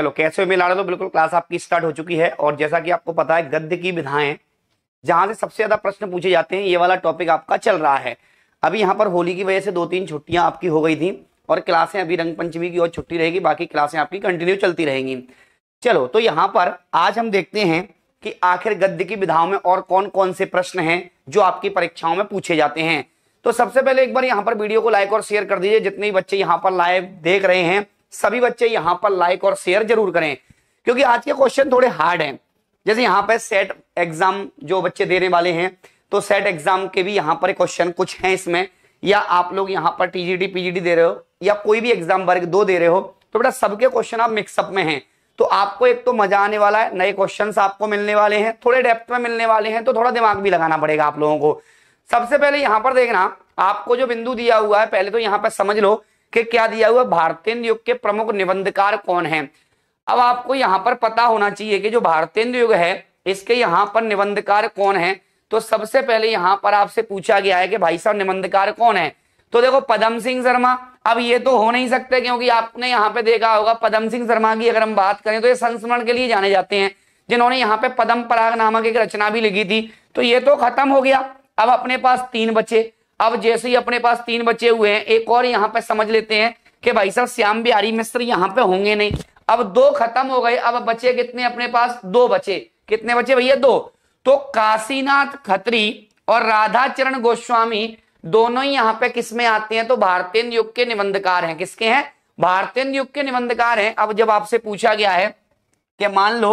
चलो कैसे मिला रहे तो बिल्कुल क्लास आपकी स्टार्ट हो चुकी है और जैसा कि आपको पता है गद्य की विधाएं जहां से सबसे ज्यादा प्रश्न पूछे जाते हैं ये वाला टॉपिक आपका चल रहा है अभी यहाँ पर होली की वजह से दो तीन छुट्टियां आपकी हो गई थी और क्लासें अभी रंग पंचमी की और छुट्टी रहेगी बाकी क्लासें आपकी कंटिन्यू चलती रहेंगी चलो तो यहाँ पर आज हम देखते हैं कि आखिर गद्य की विधाओं में और कौन कौन से प्रश्न हैं जो आपकी परीक्षाओं में पूछे जाते हैं तो सबसे पहले एक बार यहाँ पर वीडियो को लाइक और शेयर कर दीजिए जितने भी बच्चे यहाँ पर लाइव देख रहे हैं सभी बच्चे यहां पर लाइक और शेयर जरूर करें क्योंकि आज के क्वेश्चन थोड़े हार्ड हैं जैसे यहां पर सेट एग्जाम जो बच्चे देने वाले हैं तो सेट एग्जाम के भी यहां पर क्वेश्चन कुछ हैं इसमें या आप लोग यहां पर टीजीडी पीजीडी दे रहे हो या कोई भी एग्जाम वर्ग दो दे रहे हो तो बेटा सबके क्वेश्चन आप मिक्सअप में हैं तो आपको एक तो मजा आने वाला है नए क्वेश्चन आपको मिलने वाले हैं थोड़े डेप्थ में मिलने वाले हैं तो थोड़ा दिमाग भी लगाना पड़ेगा आप लोगों को सबसे पहले यहां पर देखना आपको जो बिंदु दिया हुआ है पहले तो यहाँ पर समझ लो कि क्या दिया हुआ भारतेंद्र युग के प्रमुख निबंधकार कौन है अब आपको यहाँ पर पता होना चाहिए कि जो भारतेंद्र युग है इसके यहाँ पर निबंधकार कौन है तो सबसे पहले यहाँ पर आपसे पूछा गया है कि भाई साहब निबंधकार कौन है तो देखो पदम सिंह शर्मा अब ये तो हो नहीं सकते क्योंकि आपने यहाँ पे देखा होगा पदम सिंह शर्मा की अगर हम बात करें तो ये संस्मरण के लिए जाने जाते हैं जिन्होंने यहाँ पे पदम पराग नामक एक रचना भी लिखी थी तो ये तो खत्म हो गया अब अपने पास तीन बचे अब जैसे ही अपने पास तीन बच्चे हुए हैं एक और यहाँ पे समझ लेते हैं कि भाई साहब श्याम बिहारी मिश्र यहाँ पे होंगे नहीं अब दो खत्म हो गए अब बचे कितने अपने पास दो बचे कितने बचे भैया दो तो काशीनाथ खत्री और राधाचरण गोस्वामी दोनों ही यहाँ पे किसमें आते हैं तो भारतीय युग के निबंधकार हैं किसके हैं भारतीय युग के निबंधकार हैं अब जब आपसे पूछा गया है कि मान लो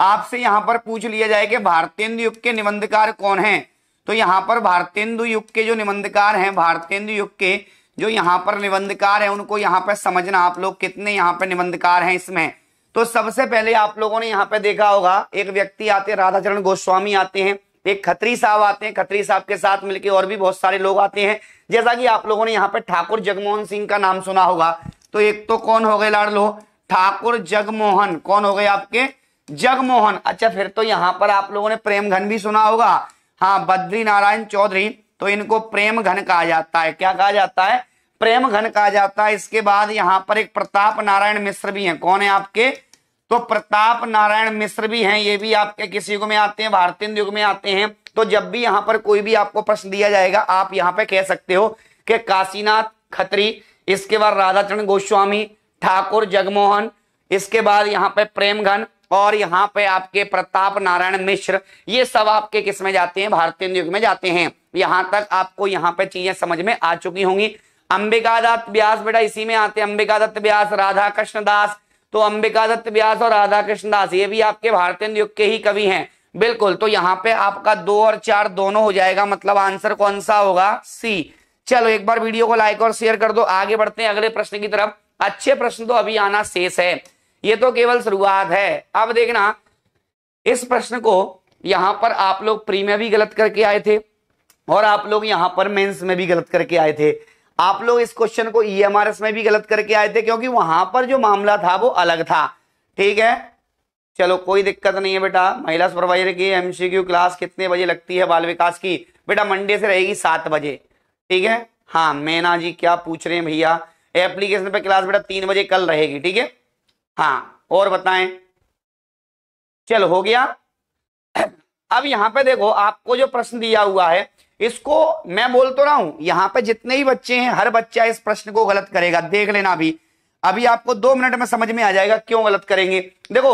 आपसे यहां पर पूछ लिया जाए कि भारतीय युग के निबंधकार कौन हैं तो यहाँ पर भारतेंदु युग के जो निबंधकार हैं भारतेंदु युग के जो यहाँ पर निबंधकार हैं उनको यहाँ पर समझना आप लोग कितने यहाँ पर निबंधकार हैं इसमें तो सबसे पहले आप लोगों ने यहाँ पे देखा होगा एक व्यक्ति आते हैं राधाचरण गोस्वामी आते हैं एक खत्री साहब आते हैं खत्री साहब के साथ मिलकर और भी बहुत सारे लोग आते हैं जैसा कि आप लोगों ने यहाँ पे ठाकुर जगमोहन सिंह का नाम सुना होगा तो एक तो कौन हो गए लाड़ लो ठाकुर जगमोहन कौन हो गए आपके जगमोहन अच्छा फिर तो यहाँ पर आप लोगों ने प्रेम घन भी सुना होगा हाँ बद्री नारायण चौधरी तो इनको प्रेम घन कहा जाता है क्या कहा जाता है प्रेम घन कहा जाता है इसके बाद यहाँ पर एक प्रताप नारायण मिश्र भी हैं कौन है आपके तो प्रताप नारायण मिश्र भी हैं ये भी आपके किस युग में आते हैं भारतीय युग में आते हैं तो जब भी यहाँ पर कोई भी आपको प्रश्न दिया जाएगा आप यहाँ पे कह सकते हो कि काशीनाथ खत्री इसके बाद राधाचरण गोस्वामी ठाकुर जगमोहन इसके बाद यहाँ पे प्रेम घन और यहाँ पे आपके प्रताप नारायण मिश्र ये सब आपके किस में जाते हैं भारतीय युग में जाते हैं यहां तक आपको यहाँ पे चीजें समझ में आ चुकी होंगी अंबिका दत्त व्यास बेटा इसी में आते हैं अंबिका दत्त व्यास राधा कृष्ण दास तो अंबिका दत्त व्यास और राधा कृष्ण दास ये भी आपके भारतीय युग के ही कवि हैं बिल्कुल तो यहाँ पे आपका दो और चार दोनों हो जाएगा मतलब आंसर कौन सा होगा सी चलो एक बार वीडियो को लाइक और शेयर कर दो आगे बढ़ते हैं अगले प्रश्न की तरफ अच्छे प्रश्न तो अभी आना शेष है ये तो केवल शुरुआत है अब देखना इस प्रश्न को यहां पर आप लोग प्री में भी गलत करके आए थे और आप लोग यहां पर मेंस में भी गलत करके आए थे आप लोग इस क्वेश्चन को ईएमआरएस e में भी गलत करके आए थे क्योंकि वहां पर जो मामला था वो अलग था ठीक है चलो कोई दिक्कत नहीं है बेटा महिला सुपरवाइजर की एमसीक्यू क्लास कितने बजे लगती है बाल विकास की बेटा मंडे से रहेगी सात बजे ठीक है हाँ मैना जी क्या पूछ रहे हैं भैया एप्लीकेशन पे क्लास बेटा तीन बजे कल रहेगी ठीक है हाँ और बताएं चल हो गया अब यहां पे देखो आपको जो प्रश्न दिया हुआ है इसको मैं बोल तो रहा हूं यहां पे जितने ही बच्चे हैं हर बच्चा इस प्रश्न को गलत करेगा देख लेना अभी अभी आपको दो मिनट में समझ में आ जाएगा क्यों गलत करेंगे देखो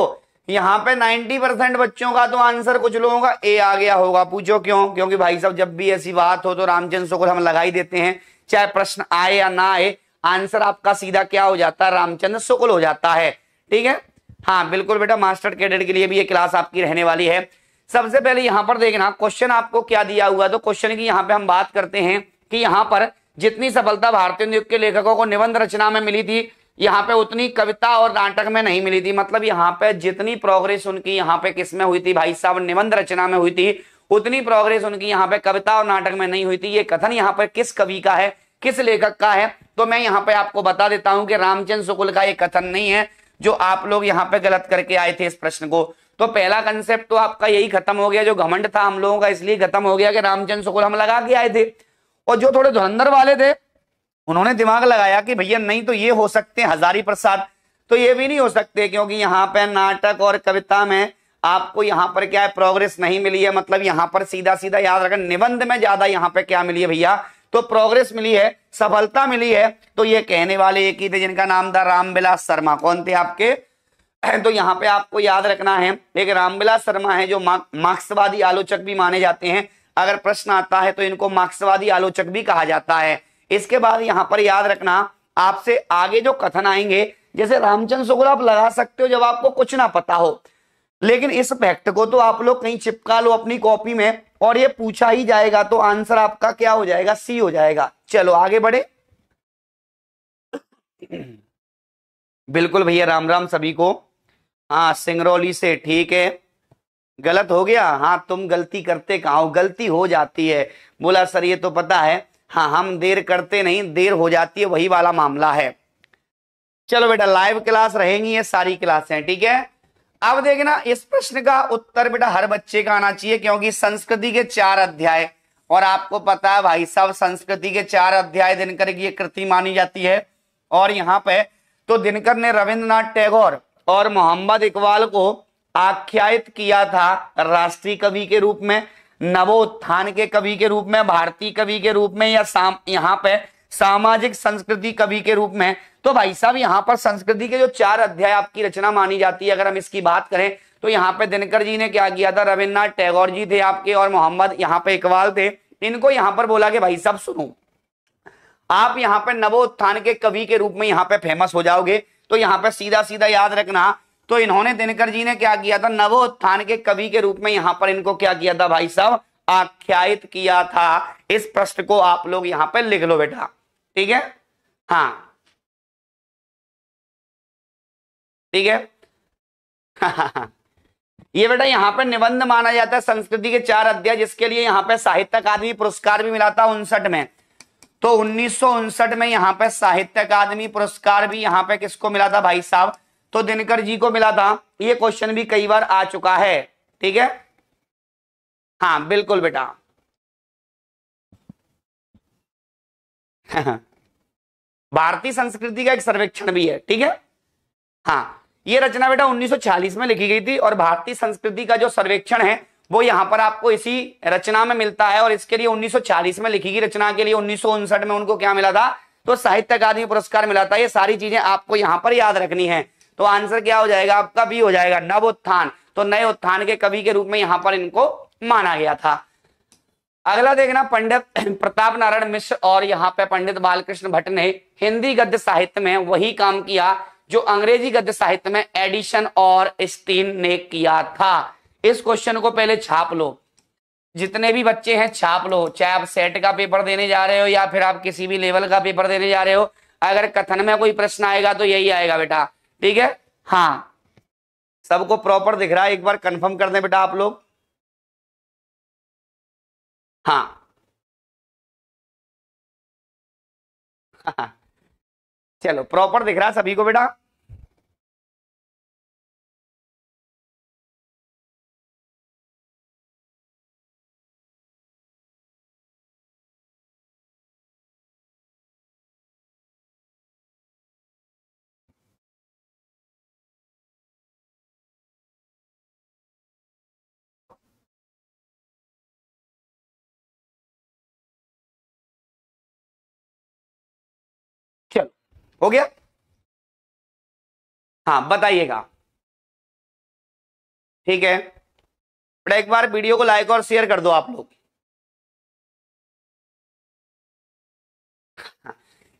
यहां पे 90 परसेंट बच्चों का तो आंसर कुछ लोगों का ए आ गया होगा पूछो क्यों क्योंकि भाई साहब जब भी ऐसी बात हो तो रामचंद्र शुक्ल हम लगा ही देते हैं चाहे प्रश्न आए या ना आए आंसर आपका सीधा क्या हो जाता है रामचंद्र शुक्ल हो जाता है ठीक है हाँ बिल्कुल बेटा मास्टर कैडेट के लिए भी ये क्लास आपकी रहने वाली है सबसे पहले यहाँ पर देखना क्वेश्चन आपको क्या दिया हुआ तो क्वेश्चन की यहाँ पे हम बात करते हैं कि यहाँ पर जितनी सफलता भारतीय युग के लेखकों को निबंध रचना में मिली थी यहाँ पे उतनी कविता और नाटक में नहीं मिली थी मतलब यहाँ पे जितनी प्रोग्रेस उनकी यहाँ पे किस में हुई थी भाई साहब निबंध रचना में हुई थी उतनी प्रोग्रेस उनकी यहाँ पे कविता और नाटक में नहीं हुई थी ये कथन यहाँ पर किस कवि का है किस लेखक का है तो मैं यहाँ पे आपको बता देता हूं कि रामचंद्र शुक्ल का ये कथन नहीं है जो आप लोग यहाँ पे गलत करके आए थे इस प्रश्न को तो पहला कंसेप्ट तो आपका यही खत्म हो गया जो घमंड था हम लोगों का इसलिए खत्म हो गया कि रामचंद्र शुक्ल हम लगा के आए थे और जो थोड़े धुरंधर वाले थे उन्होंने दिमाग लगाया कि भैया नहीं तो ये हो सकते हैं हजारी प्रसाद तो ये भी नहीं हो सकते क्योंकि यहाँ पर नाटक और कविता में आपको यहाँ पर क्या है प्रोग्रेस नहीं मिली है मतलब यहाँ पर सीधा सीधा याद रखना निबंध में ज्यादा यहाँ पर क्या मिली है भैया तो प्रोग्रेस मिली है सफलता मिली है तो ये कहने वाले एक ही थे जिनका नाम था रामविलास शर्मा कौन थे आपके तो यहाँ पे आपको याद रखना है एक रामविलास शर्मा है जो मार्क्सवादी आलोचक भी माने जाते हैं अगर प्रश्न आता है तो इनको मार्क्सवादी आलोचक भी कहा जाता है इसके बाद यहाँ पर याद रखना आपसे आगे जो कथन आएंगे जैसे रामचंद्र शुक्ल आप लगा सकते हो जब आपको कुछ ना पता हो लेकिन इस फैक्ट को तो आप लोग कहीं चिपका लो अपनी कॉपी में और ये पूछा ही जाएगा तो आंसर आपका क्या हो जाएगा सी हो जाएगा चलो आगे बढ़े बिल्कुल भैया राम राम सभी को हाँ सिंगरौली से ठीक है गलत हो गया हाँ तुम गलती करते कहा हो गलती हो जाती है बोला सर ये तो पता है हाँ हम देर करते नहीं देर हो जाती है वही वाला मामला है चलो बेटा लाइव क्लास रहेंगी ये सारी क्लासें ठीक है अब देखना इस प्रश्न का उत्तर बेटा हर बच्चे का आना चाहिए क्योंकि संस्कृति के चार अध्याय और आपको पता है भाई साहब संस्कृति के चार अध्याय दिनकर की कृति मानी जाती है और यहाँ पे तो दिनकर ने रविन्द्रनाथ टैगोर और मोहम्मद इकबाल को आख्यायित किया था राष्ट्रीय कवि के रूप में नवोत्थान के कवि के रूप में भारतीय कवि के रूप में या साम यहाँ पे सामाजिक संस्कृति कवि के रूप में तो भाई साहब यहाँ पर संस्कृति के जो चार अध्याय आपकी रचना मानी जाती है अगर हम इसकी बात करें तो यहाँ पे दिनकर जी ने क्या किया था रविन्द्रनाथ टैगोर जी थे आपके और मोहम्मद यहाँ पे इकबाल थे इनको यहाँ पर बोला कि भाई साहब सुनो आप यहाँ पे नवोत्थान के कवि के रूप में यहाँ पे फेमस हो जाओगे तो यहाँ पे सीधा सीधा याद रखना तो इन्होंने दिनकर जी ने क्या किया था नवोत्थान के कवि के रूप में यहाँ पर इनको क्या किया था भाई साहब आख्यायित किया था इस प्रश्न को आप लोग यहाँ पे लिख लो बेटा ठीक है हाँ ठीक है हाँ ये बेटा यहाँ पर निबंध माना जाता है संस्कृति के चार अध्याय जिसके लिए यहाँ पे साहित्य अकादमी पुरस्कार भी मिला था उनसठ में तो उन्नीस में यहाँ पे साहित्य अकादमी पुरस्कार भी यहाँ पे किसको मिला था भाई साहब तो दिनकर जी को मिला था ये क्वेश्चन भी कई बार आ चुका है ठीक है हाँ बिल्कुल बेटा भारतीय संस्कृति का एक सर्वेक्षण भी है ठीक है हाँ ये रचना बेटा 1940 में लिखी गई थी और भारतीय संस्कृति का जो सर्वेक्षण है वो यहाँ पर आपको इसी रचना में मिलता है और इसके लिए 1940 में लिखी गई रचना के लिए उन्नीस में उनको क्या मिला था तो साहित्य अकादमी पुरस्कार मिला था ये सारी चीजें आपको यहाँ पर याद रखनी है तो आंसर क्या हो जाएगा आपका भी हो जाएगा नव उत्थान तो नए उत्थान के कवि के रूप में यहाँ पर इनको माना गया था अगला देखना पंडित प्रताप नारायण मिश्र और यहाँ पे पंडित बालकृष्ण भट्ट ने हिंदी गद्य साहित्य में वही काम किया जो अंग्रेजी गद्य साहित्य में एडिशन और स्टीन ने किया था इस क्वेश्चन को पहले छाप लो जितने भी बच्चे हैं छाप लो चाहे आप सेट का पेपर देने जा रहे हो या फिर आप किसी भी लेवल का पेपर देने जा रहे हो अगर कथन में कोई प्रश्न आएगा तो यही आएगा बेटा ठीक है हाँ सबको प्रॉपर दिख रहा है एक बार कंफर्म कर दे बेटा आप लोग हाँ चलो प्रॉपर दिख रहा है सभी को बेटा हो गया हाँ बताइएगा ठीक है एक बार वीडियो को लाइक और शेयर कर दो आप लोग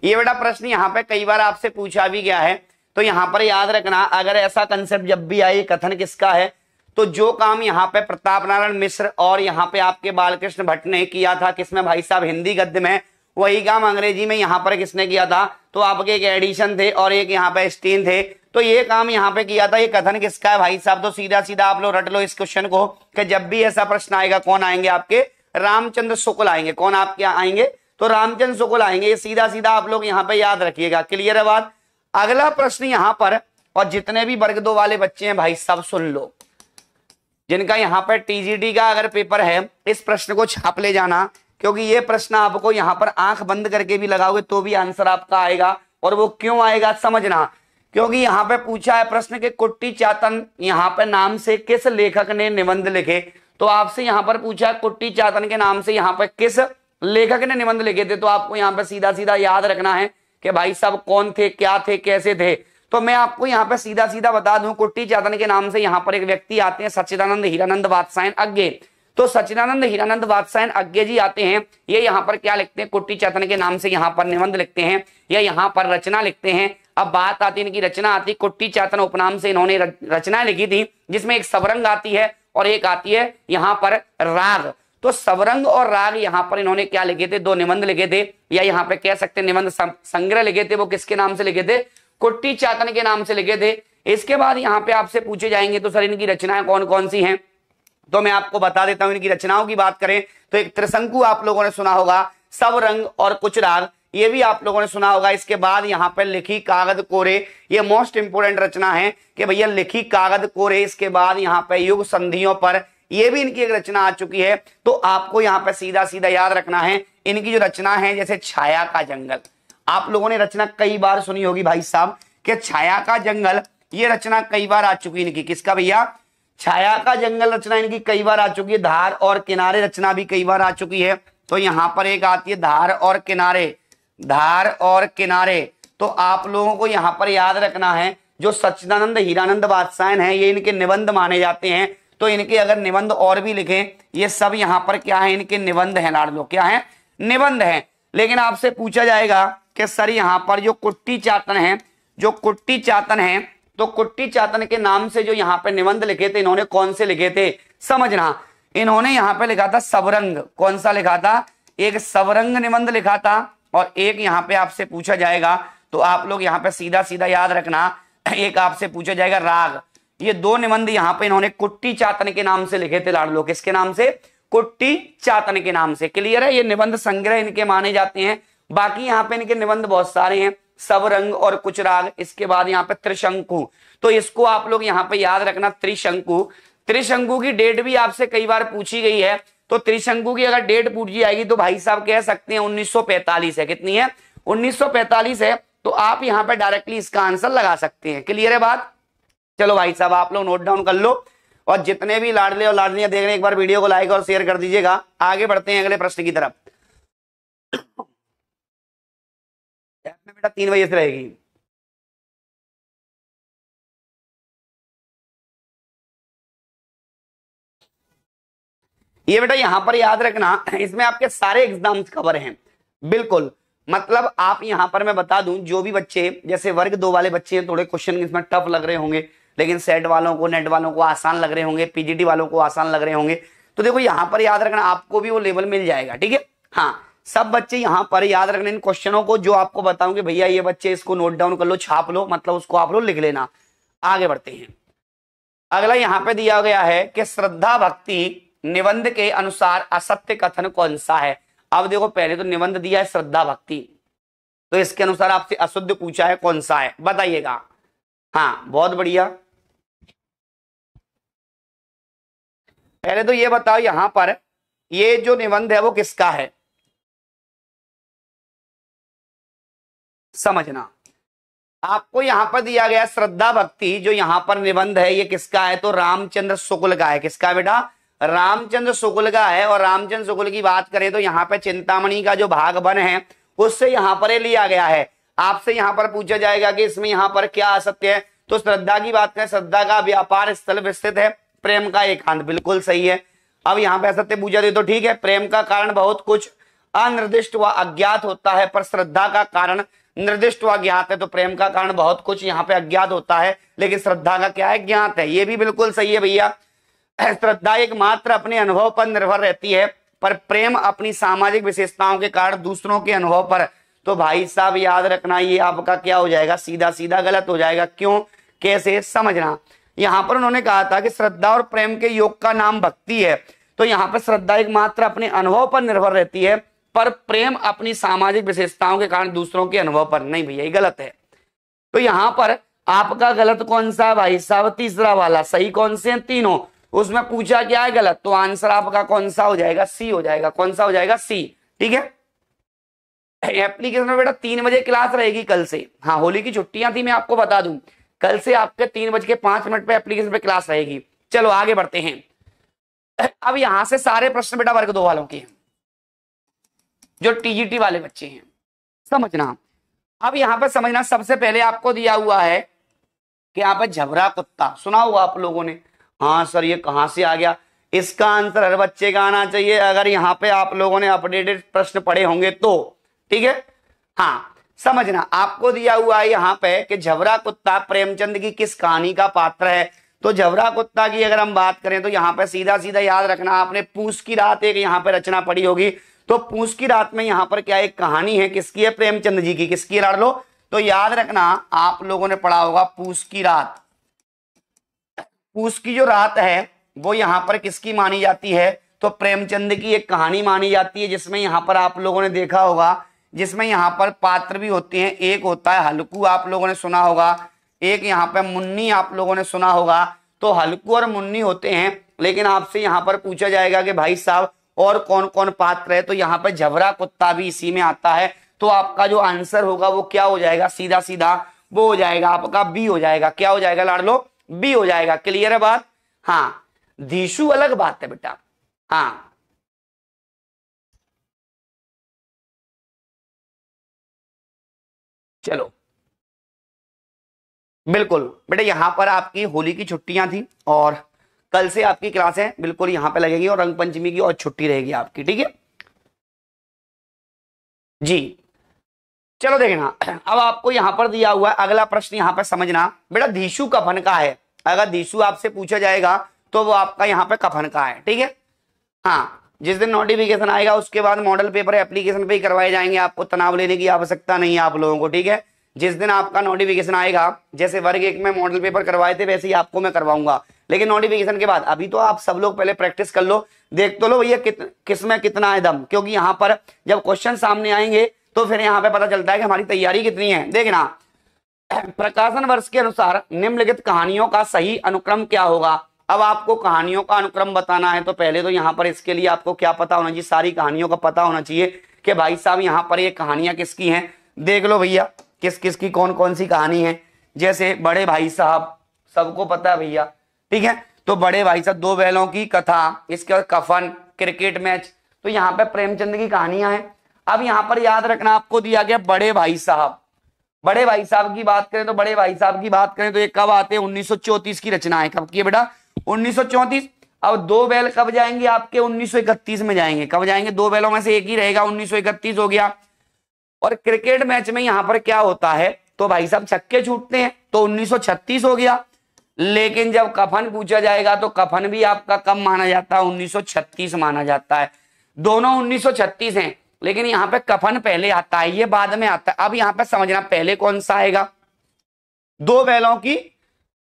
ये बड़ा प्रश्न यहाँ पे कई बार आपसे पूछा भी गया है तो यहां पर याद रखना अगर ऐसा कंसेप्ट जब भी आए कथन किसका है तो जो काम यहाँ पे प्रताप नारायण मिश्र और यहाँ पे आपके बालकृष्ण भट्ट ने किया था किसमें भाई साहब हिंदी गद्य में वही काम अंग्रेजी में यहां पर किसने किया था तो आपके एक एडिशन थे और एक यहाँ पे स्टीन थे तो ये काम यहाँ पे किया था ये कथन किसका है भाई साहब तो सीधा सीधा आप लोग रट लो इस क्वेश्चन को कि जब भी ऐसा प्रश्न आएगा कौन आएंगे आपके रामचंद्र शुक्ल आएंगे कौन आपके आएंगे तो रामचंद्र शुक्ल आएंगे ये सीधा सीधा आप लोग यहाँ पे याद रखिएगा क्लियर है बात अगला प्रश्न यहाँ पर और जितने भी वर्ग दो वाले बच्चे हैं भाई साहब सुन लो जिनका यहाँ पर टीजीडी का अगर पेपर है इस प्रश्न को छाप ले जाना क्योंकि ये प्रश्न आपको यहां पर आंख बंद करके भी लगाओगे तो भी आंसर आपका आएगा और वो क्यों आएगा समझना क्योंकि यहाँ पे पूछा है प्रश्न के कुट्टी चातन यहाँ पे नाम से किस लेखक ने निबंध लिखे तो आपसे यहाँ पर पूछा है कुट्टी चातन के नाम से यहाँ पे किस लेखक ने निबंध लिखे थे तो आपको यहाँ पे सीधा सीधा याद रखना है कि भाई साहब कौन थे क्या थे कैसे थे तो मैं आपको यहाँ पे सीधा सीधा बता दूं कुट्टी चातन के नाम से यहाँ पर एक व्यक्ति आते हैं सच्चिदानंद हीरानंद वात्सायन अज्ञे तो सचिनानंद हीरानंद वात्सायन अज्ञे जी आते हैं ये यहाँ पर क्या लिखते हैं कुट्टी चैतन के नाम से यहाँ पर निबंध लिखते हैं या यहाँ पर रचना लिखते हैं अब बात आती है इनकी रचना आती कुट्टी चैतन उपनाम से इन्होंने रचनाएं लिखी थी जिसमें एक सबरंग आती है और एक आती है यहाँ पर राग तो सबरंग और राग यहाँ पर इन्होंने क्या लिखे थे दो निबंध लिखे थे या यहाँ पर कह सकते निबंध संग्रह लिखे थे वो किसके नाम से लिखे थे कुट्टी चातन के नाम से लिखे थे इसके बाद यहाँ पे आपसे पूछे जाएंगे तो सर इनकी रचनाएं कौन कौन सी हैं तो मैं आपको बता देता हूं इनकी रचनाओं की बात करें तो एक त्रिशंकु आप लोगों ने सुना होगा रंग और राग ये भी आप लोगों ने सुना होगा इसके बाद यहाँ पर लिखी कागद कोरे ये मोस्ट इंपोर्टेंट रचना है कि भैया लिखी कागद कोरे इसके बाद यहाँ पे युग संधियों पर ये भी इनकी एक रचना आ चुकी है तो आपको यहाँ पर सीधा सीधा याद रखना है इनकी जो रचना है जैसे छाया का जंगल आप लोगों ने रचना कई बार सुनी होगी भाई साहब कि छाया का जंगल ये रचना कई बार आ चुकी इनकी किसका भैया छाया का जंगल रचना इनकी कई बार आ चुकी है धार और किनारे रचना भी कई बार आ चुकी है तो यहाँ पर एक आती है धार और किनारे धार और किनारे तो आप लोगों को यहाँ पर याद रखना है जो सच्चिदानंद हीरानंद वादसायन है ये इनके निबंध माने जाते हैं तो इनके अगर निबंध और भी लिखे ये सब यहाँ पर क्या है इनके निबंध है लाड लो क्या है निबंध है लेकिन आपसे पूछा जाएगा कि सर यहाँ पर जो कुट्टी चातन है जो कुट्टी चातन है तो कुट्टी चातन के नाम से जो यहाँ पे निबंध लिखे थे इन्होंने कौन से लिखे थे समझना इन्होंने यहाँ पे लिखा था सबरंग कौन सा लिखा था एक सबरंग निबंध लिखा था और एक यहाँ पे आपसे पूछा जाएगा तो आप लोग यहाँ पे सीधा सीधा याद रखना एक आपसे पूछा जाएगा राग ये दो निबंध यहाँ पे इन्होंने कुट्टी चातन के नाम से लिखे थे लाडलो किसके नाम से कुट्टी चातन के नाम से क्लियर है ये निबंध संग्रह इनके माने जाते हैं बाकी यहाँ पे इनके निबंध बहुत सारे हैं सवरंग और कुछ राग इसके बाद यहाँ पे त्रिशंकु तो इसको आप लोग यहाँ पे याद रखना त्रिशंकु त्रिशंकु की डेट भी आपसे कई बार पूछी गई है तो त्रिशंकु की अगर डेट पूछी जाएगी तो भाई साहब कह सकते हैं 1945 है कितनी है 1945 है तो आप यहाँ पे डायरेक्टली इसका आंसर लगा सकते हैं क्लियर है बात चलो भाई साहब आप लोग नोट डाउन कर लो और जितने भी लाडले और लाडलियां देख रहे हैं एक बार वीडियो को लाइक और शेयर कर दीजिएगा आगे बढ़ते हैं अगले प्रश्न की तरफ में बेटा तीन वजह से रहेगी ये बेटा यहां पर याद रखना इसमें आपके सारे एग्जाम्स कवर हैं बिल्कुल मतलब आप यहां पर मैं बता दूं जो भी बच्चे जैसे वर्ग दो वाले बच्चे हैं थोड़े क्वेश्चन इसमें टफ लग रहे होंगे लेकिन सेट वालों को नेट वालों को आसान लग रहे होंगे पीजीटी वालों को आसान लग रहे होंगे तो देखो यहां पर याद रखना आपको भी वो लेवल मिल जाएगा ठीक है हाँ सब बच्चे यहां पर याद रखने इन क्वेश्चनों को जो आपको कि भैया ये बच्चे इसको नोट डाउन कर लो छाप लो मतलब उसको आप लोग लिख लेना आगे बढ़ते हैं अगला यहां पे दिया गया है कि श्रद्धा भक्ति निबंध के अनुसार असत्य कथन कौन सा है अब देखो पहले तो निबंध दिया है श्रद्धा भक्ति तो इसके अनुसार आपसे अशुद्ध पूछा है कौन सा है बताइएगा हाँ बहुत बढ़िया पहले तो ये बताओ यहां पर ये जो निबंध है वो किसका है समझना आपको यहां पर दिया गया श्रद्धा भक्ति जो यहां पर निबंध है ये किसका है तो रामचंद्र शुक्ल का है किसका बेटा रामचंद्र शुक्ल का है और रामचंद्र शुक्ल की बात करें तो यहाँ पर चिंतामणि का जो भाग बन है उससे यहाँ पर लिया गया है आपसे यहाँ पर पूछा जाएगा कि इसमें यहाँ पर क्या आ सकते हैं तो श्रद्धा की बात करें श्रद्धा का व्यापार स्थल विस्तृत है प्रेम का एकांत बिल्कुल सही है अब यहाँ पे असत्य पूछा दे तो ठीक है प्रेम का कारण बहुत कुछ अनिर्दिष्ट व अज्ञात होता है पर श्रद्धा का कारण निर्दिष्ट हुआ ज्ञात है तो प्रेम का कारण बहुत कुछ यहाँ पे अज्ञात होता है लेकिन श्रद्धा का क्या है ज्ञात है ये भी बिल्कुल सही है भैया श्रद्धा एक मात्र अपने अनुभव पर निर्भर रहती है पर प्रेम अपनी सामाजिक विशेषताओं के कारण दूसरों के अनुभव पर तो भाई साहब याद रखना ये आपका क्या हो जाएगा सीधा सीधा गलत हो जाएगा क्यों कैसे समझना यहाँ पर उन्होंने कहा था कि श्रद्धा और प्रेम के योग का नाम भक्ति है तो यहाँ पर श्रद्धा एक मात्र अपने अनुभव पर निर्भर रहती है पर प्रेम अपनी सामाजिक विशेषताओं के कारण दूसरों के अनुभव पर नहीं भैया गलत है तो यहां पर आपका गलत कौन सा भाई साहब तीसरा वाला सही कौन से हैं तीनों उसमें पूछा क्या है गलत तो आंसर आपका कौन सा हो जाएगा सी हो जाएगा कौन सा हो जाएगा सी ठीक है एप्लीकेशन में बेटा तीन बजे क्लास रहेगी कल से हाँ होली की छुट्टियां थी मैं आपको बता दूं कल से आपके तीन बज के पांच मिनट पे एप्लीकेशन पे क्लास रहेगी चलो आगे बढ़ते हैं अब यहां से सारे प्रश्न बेटा वर्ग दो वालों के हैं जो टीजीटी वाले बच्चे हैं समझना अब यहाँ पर समझना सबसे पहले आपको दिया हुआ है कि यहाँ पर झबरा कुत्ता सुना हुआ आप लोगों ने हाँ सर ये कहाँ से आ गया इसका आंसर हर बच्चे का आना चाहिए अगर यहाँ पे आप लोगों ने अपडेटेड प्रश्न पढ़े होंगे तो ठीक है हाँ समझना आपको दिया हुआ है यहाँ पे कि झबरा कुत्ता प्रेमचंद की किस कहानी का पात्र है तो झबरा कुत्ता की अगर हम बात करें तो यहाँ पे सीधा सीधा याद रखना आपने पूछ की रात एक यहाँ पे रचना पड़ी होगी तो पूछ की रात में यहां पर क्या एक कहानी है किसकी है प्रेमचंद जी की किसकी रात लो तो याद रखना आप लोगों ने पढ़ा होगा पूछ की रात पूछ की जो रात है वो यहां पर किसकी मानी जाती है तो प्रेमचंद की एक कहानी मानी जाती है जिसमें यहां पर आप लोगों ने देखा होगा जिसमें यहां पर पात्र भी होते हैं एक होता है हल्कू आप लोगों ने सुना होगा एक यहां पर मुन्नी आप लोगों ने सुना होगा तो हल्कू और मुन्नी होते हैं लेकिन आपसे यहाँ पर पूछा जाएगा कि भाई साहब और कौन कौन पात्र है तो यहाँ पर झबरा कुत्ता भी इसी में आता है तो आपका जो आंसर होगा वो क्या हो जाएगा सीधा सीधा वो हो जाएगा आपका बी हो जाएगा क्या हो जाएगा लाडलो बी हो जाएगा क्लियर है बात हाँ धीशु अलग बात है बेटा हाँ चलो बिल्कुल बेटा यहां पर आपकी होली की छुट्टियां थी और कल से आपकी क्लास है बिल्कुल यहां पे लगेगी और रंग पंचमी की और छुट्टी रहेगी आपकी ठीक है जी चलो देखना अब आपको यहां पर दिया हुआ है अगला प्रश्न यहां पर समझना बेटा धीशु कफन का है अगर धीशु आपसे पूछा जाएगा तो वो आपका यहां पर कफन का है ठीक है हाँ जिस दिन नोटिफिकेशन आएगा उसके बाद मॉडल पेपर एप्लीकेशन पे ही करवाए जाएंगे आपको तनाव लेने की आवश्यकता नहीं है आप लोगों को ठीक है जिस दिन आपका नोटिफिकेशन आएगा जैसे वर्ग एक में मॉडल पेपर करवाए थे वैसे ही आपको मैं करवाऊंगा लेकिन नोटिफिकेशन के बाद अभी तो आप सब लोग पहले प्रैक्टिस कर लो देख तो लो भैया कित, किस में कितना है दम क्योंकि यहाँ पर जब क्वेश्चन सामने आएंगे तो फिर यहाँ पे पता चलता है कि हमारी तैयारी कितनी है देखना प्रकाशन वर्ष के अनुसार निम्नलिखित कहानियों का सही अनुक्रम क्या होगा अब आपको कहानियों का अनुक्रम बताना है तो पहले तो यहाँ पर इसके लिए आपको क्या पता होना चाहिए सारी कहानियों का पता होना चाहिए कि भाई साहब यहाँ पर ये कहानियां किसकी हैं देख लो भैया किस किस की कौन कौन सी कहानी है जैसे बड़े भाई साहब सबको पता है भैया ठीक है तो बड़े भाई साहब दो बैलों की कथा इसके बाद कफन क्रिकेट मैच तो यहाँ पे प्रेमचंद की कहानियां हैं अब यहाँ पर याद रखना आपको दिया गया बड़े भाई साहब बड़े भाई साहब की बात करें तो बड़े भाई साहब की बात करें तो ये कब आते हैं उन्नीस की रचना है कब की है बेटा उन्नीस अब दो बैल कब जाएंगे आपके 1931 में जाएंगे कब जाएंगे दो बैलों में से एक ही रहेगा 1931 हो गया और क्रिकेट मैच में यहां पर क्या होता है तो भाई साहब छक्के छूटते हैं तो 1936 हो गया लेकिन जब कफन पूछा जाएगा तो कफन भी आपका कम माना जाता है 1936 माना जाता है दोनों 1936 हैं लेकिन यहां पे कफन पहले आता है ये बाद में आता है अब यहां पे समझना पहले कौन सा आएगा दो बैलों की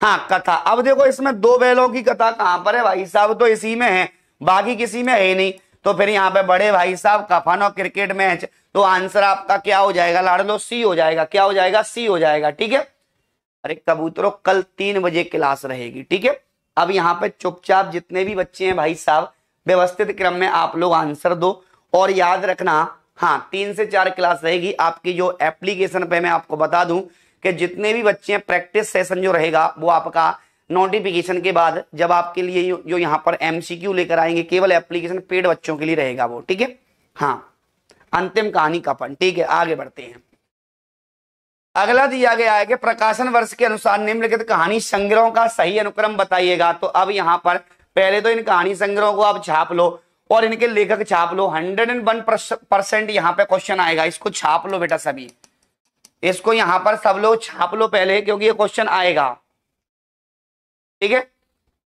हाँ कथा अब देखो इसमें दो बैलों की कथा कहां पर है भाई साहब तो इसी में है बाकी किसी में है ही नहीं तो फिर यहां पे बड़े भाई साहब कफन और क्रिकेट मैच तो आंसर आपका क्या हो जाएगा लाड़ लो सी हो जाएगा क्या हो जाएगा सी हो जाएगा ठीक है अरे कबूतरों कल तीन बजे क्लास रहेगी ठीक है अब यहाँ पे चुपचाप जितने भी बच्चे हैं भाई साहब व्यवस्थित क्रम में आप लोग आंसर दो और याद रखना हाँ तीन से चार क्लास रहेगी आपकी जो एप्लीकेशन पे मैं आपको बता दूं कि जितने भी बच्चे हैं प्रैक्टिस सेशन जो रहेगा वो आपका नोटिफिकेशन के बाद जब आपके लिए जो यहाँ पर एमसीक्यू लेकर आएंगे केवल एप्लीकेशन पेड बच्चों के लिए रहेगा वो ठीक है हाँ अंतिम कहानी कपन ठीक है आगे बढ़ते हैं अगला दिया गया है कि प्रकाशन वर्ष के अनुसार निम्नलिखित कहानी संग्रहों का सही अनुक्रम बताइएगा तो अब यहाँ पर पहले तो इन कहानी संग्रहों को आप छाप लो और इनके लेखक छाप लो हंड्रेड एंड वन परसेंट यहाँ पे क्वेश्चन आएगा इसको छाप लो बेटा सभी इसको यहाँ पर सब लोग छाप लो पहले क्योंकि ये क्वेश्चन आएगा ठीक है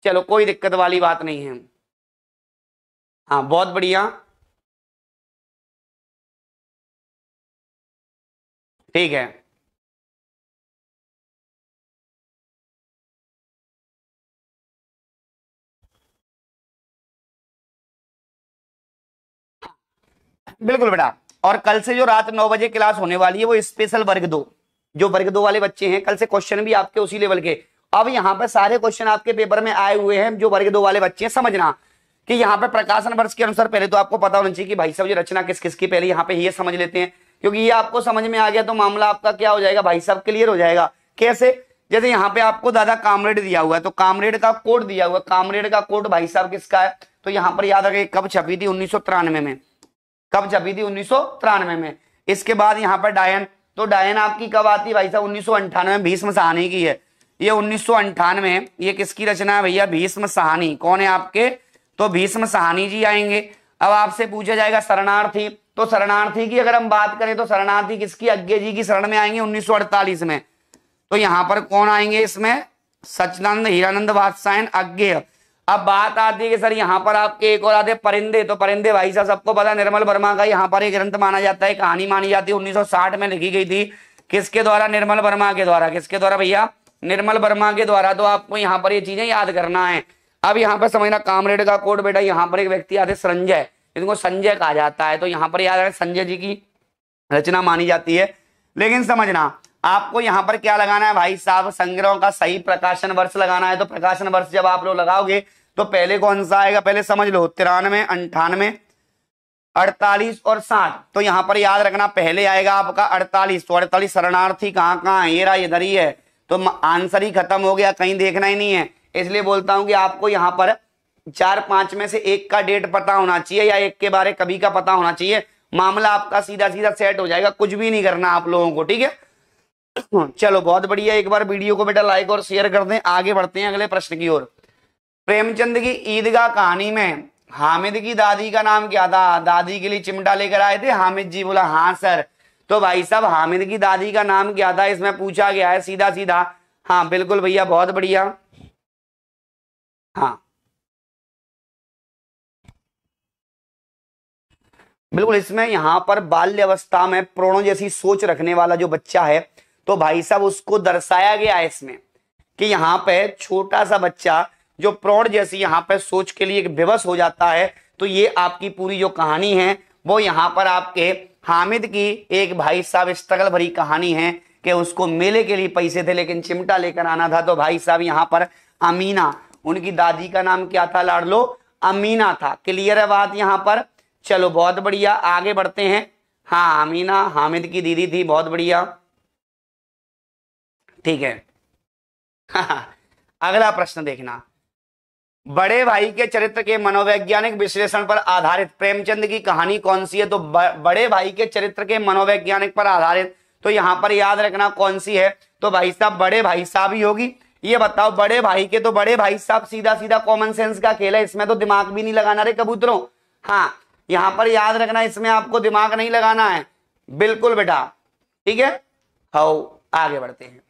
चलो कोई दिक्कत वाली बात नहीं है हाँ बहुत बढ़िया ठीक है बिल्कुल बेटा और कल से जो रात नौ बजे क्लास होने वाली है वो स्पेशल वर्ग दो जो वर्ग दो वाले बच्चे हैं कल से क्वेश्चन भी आपके उसी लेवल के अब यहाँ पर सारे क्वेश्चन आपके पेपर में आए हुए हैं जो वर्ग दो वाले बच्चे हैं समझना कि यहाँ पर प्रकाशन वर्ष के अनुसार पहले तो आपको पता होना चाहिए कि भाई साहब ये रचना किस किसकी पहले यहाँ पे ये समझ लेते हैं क्योंकि ये आपको समझ में आ गया तो मामला आपका क्या हो जाएगा भाई साहब क्लियर हो जाएगा कैसे जैसे यहाँ पे आपको दादा कामरेड दिया हुआ है तो कामरेड का कोड दिया हुआ है कामरेड का कोड भाई साहब किसका है तो यहाँ पर याद रखे कब छपी थी उन्नीस में कब छपी थी उन्नीस में इसके बाद यहाँ पर डायन तो डायन आपकी कब आती भाई साहब उन्नीस सौ अंठानवे भीष्म सहानी की है ये उन्नीस सौ अंठानवे ये किसकी रचना है भैया भीष्म सहानी कौन है आपके तो भीष्म सहानी जी आएंगे अब आपसे पूछा जाएगा शरणार्थी तो शरणार्थी की अगर हम बात करें तो शरणार्थी किसकी अज्ञे जी की शरण में आएंगे उन्नीस में तो यहाँ पर कौन आएंगे इसमें सचनंद हीरानंद वादसायन अज्ञेय अब बात आती है कि सर यहाँ पर आपके एक और आते परिंदे तो परिंदे भाई साहब सबको पता निर्मल वर्मा का यहाँ पर एक ग्रंथ माना जाता है कहानी मानी जाती है 1960 में लिखी गई थी किसके द्वारा निर्मल वर्मा के द्वारा किसके द्वारा भैया निर्मल वर्मा के द्वारा तो आपको यहाँ पर ये यह चीजें याद करना है अब यहाँ पर समझना कामरेड का कोड बेटा यहाँ पर एक व्यक्ति आते संजय इनको संजय कहा जाता है तो यहाँ पर याद रहे संजय जी की रचना मानी जाती है लेकिन समझना आपको यहां पर क्या लगाना है भाई साहब संग्रहों का सही प्रकाशन वर्ष लगाना है तो प्रकाशन वर्ष जब आप लोग लगाओगे तो पहले कौन सा आएगा पहले समझ लो तिरानवे अंठानवे अड़तालीस और साठ तो यहाँ पर याद रखना पहले आएगा आपका अड़तालीस तो अड़तालीस शरणार्थी कहाँ कहाँ ये रहा इधर ही है तो आंसर ही खत्म हो गया कहीं देखना ही नहीं है इसलिए बोलता हूं कि आपको यहाँ पर चार पांच में से एक का डेट पता होना चाहिए या एक के बारे कभी का पता होना चाहिए मामला आपका सीधा सीधा सेट हो जाएगा कुछ भी नहीं करना आप लोगों को ठीक है चलो बहुत बढ़िया एक बार वीडियो को बेटा लाइक और शेयर कर दें आगे बढ़ते हैं अगले प्रश्न की ओर प्रेमचंद की ईदगाह कहानी में हामिद की दादी का नाम क्या था दादी के लिए चिमटा लेकर आए थे हामिद जी बोला हाँ सर तो भाई साहब हामिद की दादी का नाम क्या था इसमें पूछा गया है सीधा सीधा हाँ बिल्कुल भैया बहुत बढ़िया हाँ बिल्कुल इसमें यहां पर बाल्य अवस्था में प्रोणों जैसी सोच रखने वाला जो बच्चा है तो भाई साहब उसको दर्शाया गया है इसमें कि यहाँ पे छोटा सा बच्चा जो प्रौढ़ जैसी यहाँ पे सोच के लिए एक विवश हो जाता है तो ये आपकी पूरी जो कहानी है वो यहाँ पर आपके हामिद की एक भाई साहब स्ट्रगल भरी कहानी है कि उसको मेले के लिए पैसे थे लेकिन चिमटा लेकर आना था तो भाई साहब यहाँ पर अमीना उनकी दादी का नाम क्या था लाडलो अमीना था क्लियर है बात यहाँ पर चलो बहुत बढ़िया आगे बढ़ते हैं हाँ अमीना हामिद की दीदी थी बहुत बढ़िया ठीक है अगला प्रश्न देखना बड़े भाई के चरित्र के मनोवैज्ञानिक विश्लेषण पर आधारित प्रेमचंद की कहानी कौन सी है तो बड़े भाई के चरित्र के मनोवैज्ञानिक पर आधारित तो यहां पर याद रखना कौन सी है तो भाई साहब बड़े भाई साहब ही होगी ये बताओ बड़े भाई के तो बड़े भाई साहब सीधा सीधा कॉमन सेंस का खेल है इसमें तो दिमाग भी नहीं लगाना रे कबूतरों हाँ यहां पर याद रखना इसमें आपको दिमाग नहीं लगाना है बिल्कुल बेटा ठीक है हाउ आगे बढ़ते हैं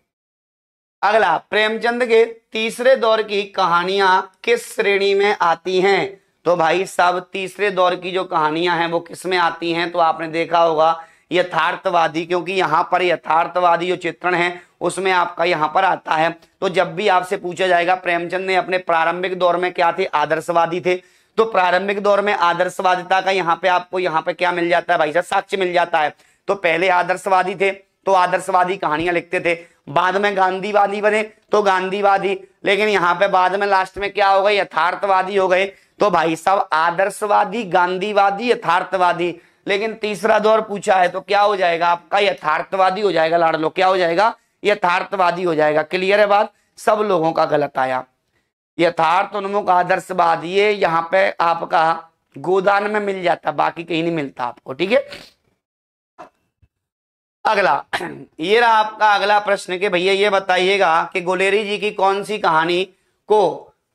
अगला प्रेमचंद के तीसरे दौर की कहानियां किस श्रेणी में आती हैं तो भाई साहब तीसरे दौर की जो कहानियां हैं वो किस में आती हैं तो आपने देखा होगा यथार्थवादी क्योंकि यहाँ पर यथार्थवादी जो चित्रण है उसमें आपका यहाँ पर आता है तो जब भी आपसे पूछा जाएगा प्रेमचंद ने अपने प्रारंभिक दौर में क्या थे आदर्शवादी थे तो प्रारंभिक दौर में आदर्शवादिता का यहाँ पे आपको यहाँ पे क्या मिल जाता है भाई साहब साक्ष्य मिल जाता है तो पहले आदर्शवादी थे तो आदर्शवादी कहानियां लिखते थे बाद में गांधीवादी बने तो गांधीवादी लेकिन यहाँ पे बाद में लास्ट में क्या हो गए यथार्थवादी हो गए तो भाई साहब आदर्शवादी गांधीवादी यथार्थवादी लेकिन तीसरा दौर पूछा है तो क्या हो जाएगा आपका यथार्थवादी हो जाएगा लाडलो क्या हो जाएगा यथार्थवादी हो जाएगा क्लियर है बात सब लोगों का गलत आया यथार्थ उन्मुख आदर्शवादी ये यहाँ पे आपका गोदान में मिल जाता बाकी कहीं नहीं मिलता आपको ठीक है अगला ये रहा आपका अगला प्रश्न के भैया ये बताइएगा कि गोलेरी जी की कौन सी कहानी को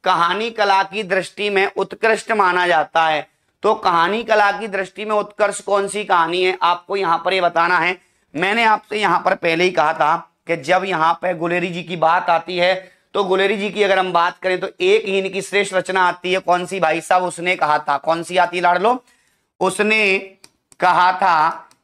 कहानी कला की दृष्टि में उत्कृष्ट माना जाता है तो कहानी कला की दृष्टि में उत्कर्ष कौन सी कहानी है आपको यहां पर ये बताना है मैंने आपसे यहाँ पर पहले ही कहा था कि जब यहां पर गुलेरी जी की बात आती है तो गुलेरी जी की अगर हम बात करें तो एक ही इनकी श्रेष्ठ रचना आती है कौन सी भाई साहब उसने कहा था कौन सी आती लाड़ लो उसने कहा था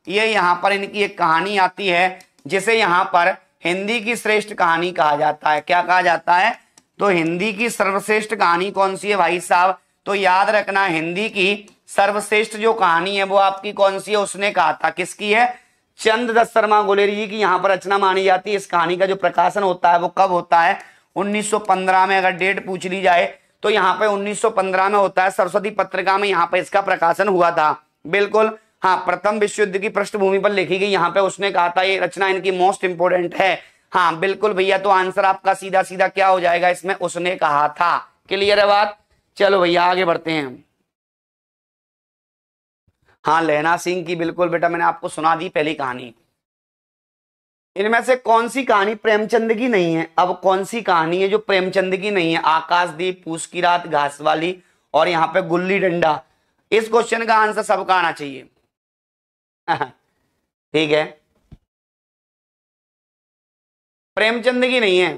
ये यहाँ पर इनकी एक कहानी आती है जिसे यहाँ पर हिंदी की श्रेष्ठ कहानी कहा जाता है क्या कहा जाता है तो हिंदी की सर्वश्रेष्ठ कहानी कौन सी है भाई साहब तो याद रखना हिंदी की सर्वश्रेष्ठ जो कहानी है वो आपकी कौन सी है उसने कहा था किसकी है चंद दस शर्मा गुलेरी जी की यहाँ पर रचना मानी जाती है इस कहानी का जो प्रकाशन होता है वो कब होता है 1915 में अगर डेट पूछ ली जाए तो यहाँ पे 1915 में होता है सरस्वती पत्रिका में यहाँ पे इसका प्रकाशन हुआ था बिल्कुल हाँ प्रथम विश्व युद्ध की पृष्ठभूमि पर लिखी गई यहाँ पे उसने कहा था ये रचना इनकी मोस्ट इंपोर्टेंट है हाँ बिल्कुल भैया तो आंसर आपका सीधा सीधा क्या हो जाएगा इसमें उसने कहा था क्लियर है बात चलो भैया आगे बढ़ते हैं हाँ लहना सिंह की बिल्कुल बेटा मैंने आपको सुना दी पहली कहानी इनमें से कौन सी कहानी प्रेमचंद की नहीं है अब कौन सी कहानी है जो प्रेमचंद की नहीं है आकाशदीप पूस की रात घास वाली और यहाँ पे गुल्ली डंडा इस क्वेश्चन का आंसर सबका आना चाहिए ठीक है प्रेमचंद की नहीं है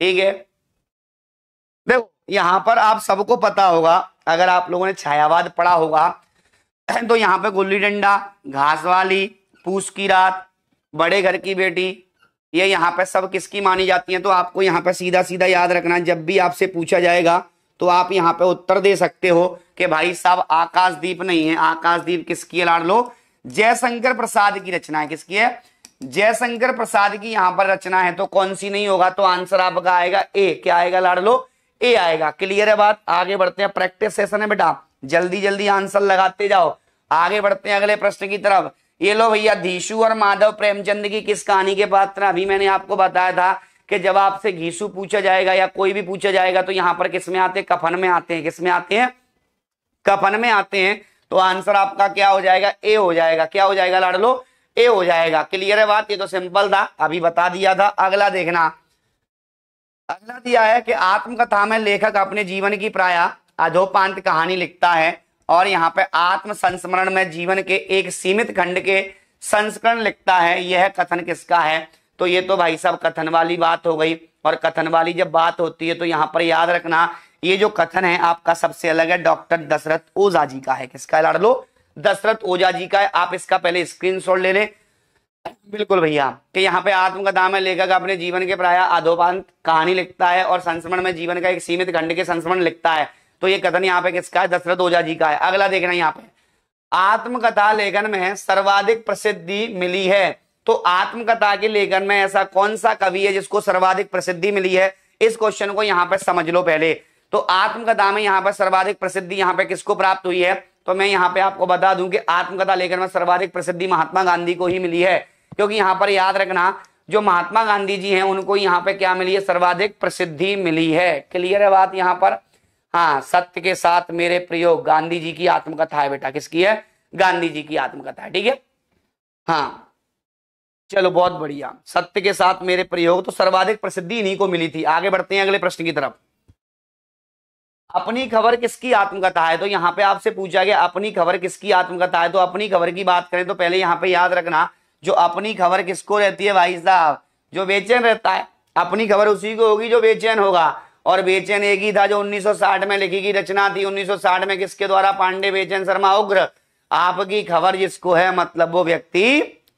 ठीक है देखो यहां पर आप सबको पता होगा अगर आप लोगों ने छायावाद पढ़ा होगा तो यहां पे गुल्ली डंडा घास वाली पूस की रात बड़े घर की बेटी ये यहां पे सब किसकी मानी जाती है तो आपको यहां पे सीधा सीधा याद रखना जब भी आपसे पूछा जाएगा तो आप यहाँ पे उत्तर दे सकते हो कि भाई साहब आकाशदीप नहीं है आकाशदीप किसकी है लाड़ लो जयशंकर प्रसाद की रचना है किसकी है जयशंकर प्रसाद की यहाँ पर रचना है तो कौन सी नहीं होगा तो आंसर आपका आएगा ए क्या आएगा लाड़ लो ए आएगा क्लियर है बात आगे बढ़ते हैं प्रैक्टिस सेशन है बेटा जल्दी जल्दी आंसर लगाते जाओ आगे बढ़ते हैं अगले प्रश्न की तरफ ये लो भैया धीशु और माधव प्रेमचंद की किस कहानी के पात्र अभी मैंने आपको बताया था कि जब आपसे घीसू पूछा जाएगा या कोई भी पूछा जाएगा तो यहां पर किसमें आते हैं कफन में आते हैं किसमें आते हैं कफन में आते हैं तो आंसर आपका क्या हो जाएगा ए हो जाएगा क्या हो जाएगा लाडलो ए हो जाएगा क्लियर है बात ये तो सिंपल था अभी बता दिया था अगला देखना अगला दिया है कि आत्मकथा में लेखक अपने जीवन की प्राय अधोपांत कहानी लिखता है और यहाँ पे आत्म संस्मरण में जीवन के एक सीमित खंड के संस्करण लिखता है यह कथन किसका है तो ये तो भाई साहब कथन वाली बात हो गई और कथन वाली जब बात होती है तो यहाँ पर याद रखना ये जो कथन है आपका सबसे अलग है डॉक्टर दशरथ ओझा जी का है किसका लाड़ लो दशरथ ओझा जी का है आप इसका पहले स्क्रीन शॉट ले लें बिल्कुल भैया कि यहाँ पे आत्म का दाम है लेखक अपने जीवन के प्राय आधोपांत कहानी लिखता है और संस्मरण में जीवन का एक सीमित खंड के संस्मरण लिखता है तो ये कथन यहाँ पे किसका है दशरथ ओझा जी का है अगला देखना यहाँ पे आत्मकथा लेखन में सर्वाधिक प्रसिद्धि मिली है तो आत्मकथा के लेखन में ऐसा कौन सा कवि है जिसको सर्वाधिक प्रसिद्धि मिली है इस क्वेश्चन को यहां पर समझ लो पहले तो आत्मकथा में यहां पर सर्वाधिक प्रसिद्धि यहां पर किसको प्राप्त हुई है तो मैं यहां पर आपको बता दूं कि आत्मकथा लेखन में सर्वाधिक प्रसिद्धि महात्मा गांधी को ही मिली है क्योंकि यहां पर याद रखना जो महात्मा गांधी जी हैं उनको यहाँ पे क्या मिली है सर्वाधिक प्रसिद्धि मिली है क्लियर है बात यहाँ पर हाँ सत्य के साथ मेरे प्रयोग गांधी जी की आत्मकथा है बेटा किसकी है गांधी जी की आत्मकथा है ठीक है हाँ चलो बहुत बढ़िया सत्य के साथ मेरे प्रयोग तो सर्वाधिक प्रसिद्धि इन्हीं को मिली थी आगे बढ़ते हैं अगले प्रश्न की तरफ अपनी खबर किसकी आत्मकथा है तो यहाँ पे आपसे पूछा गया अपनी खबर किसकी आत्मकथा है तो अपनी खबर की बात करें तो पहले यहाँ पे याद रखना जो अपनी खबर किसको रहती है भाई साहब जो बेचैन रहता है अपनी खबर उसी को होगी जो बेचैन होगा और बेचैन एक ही था जो 1960 में लिखी गई रचना थी 1960 में किसके द्वारा पांडे बेचैन शर्मा उग्र आपकी खबर जिसको है मतलब वो व्यक्ति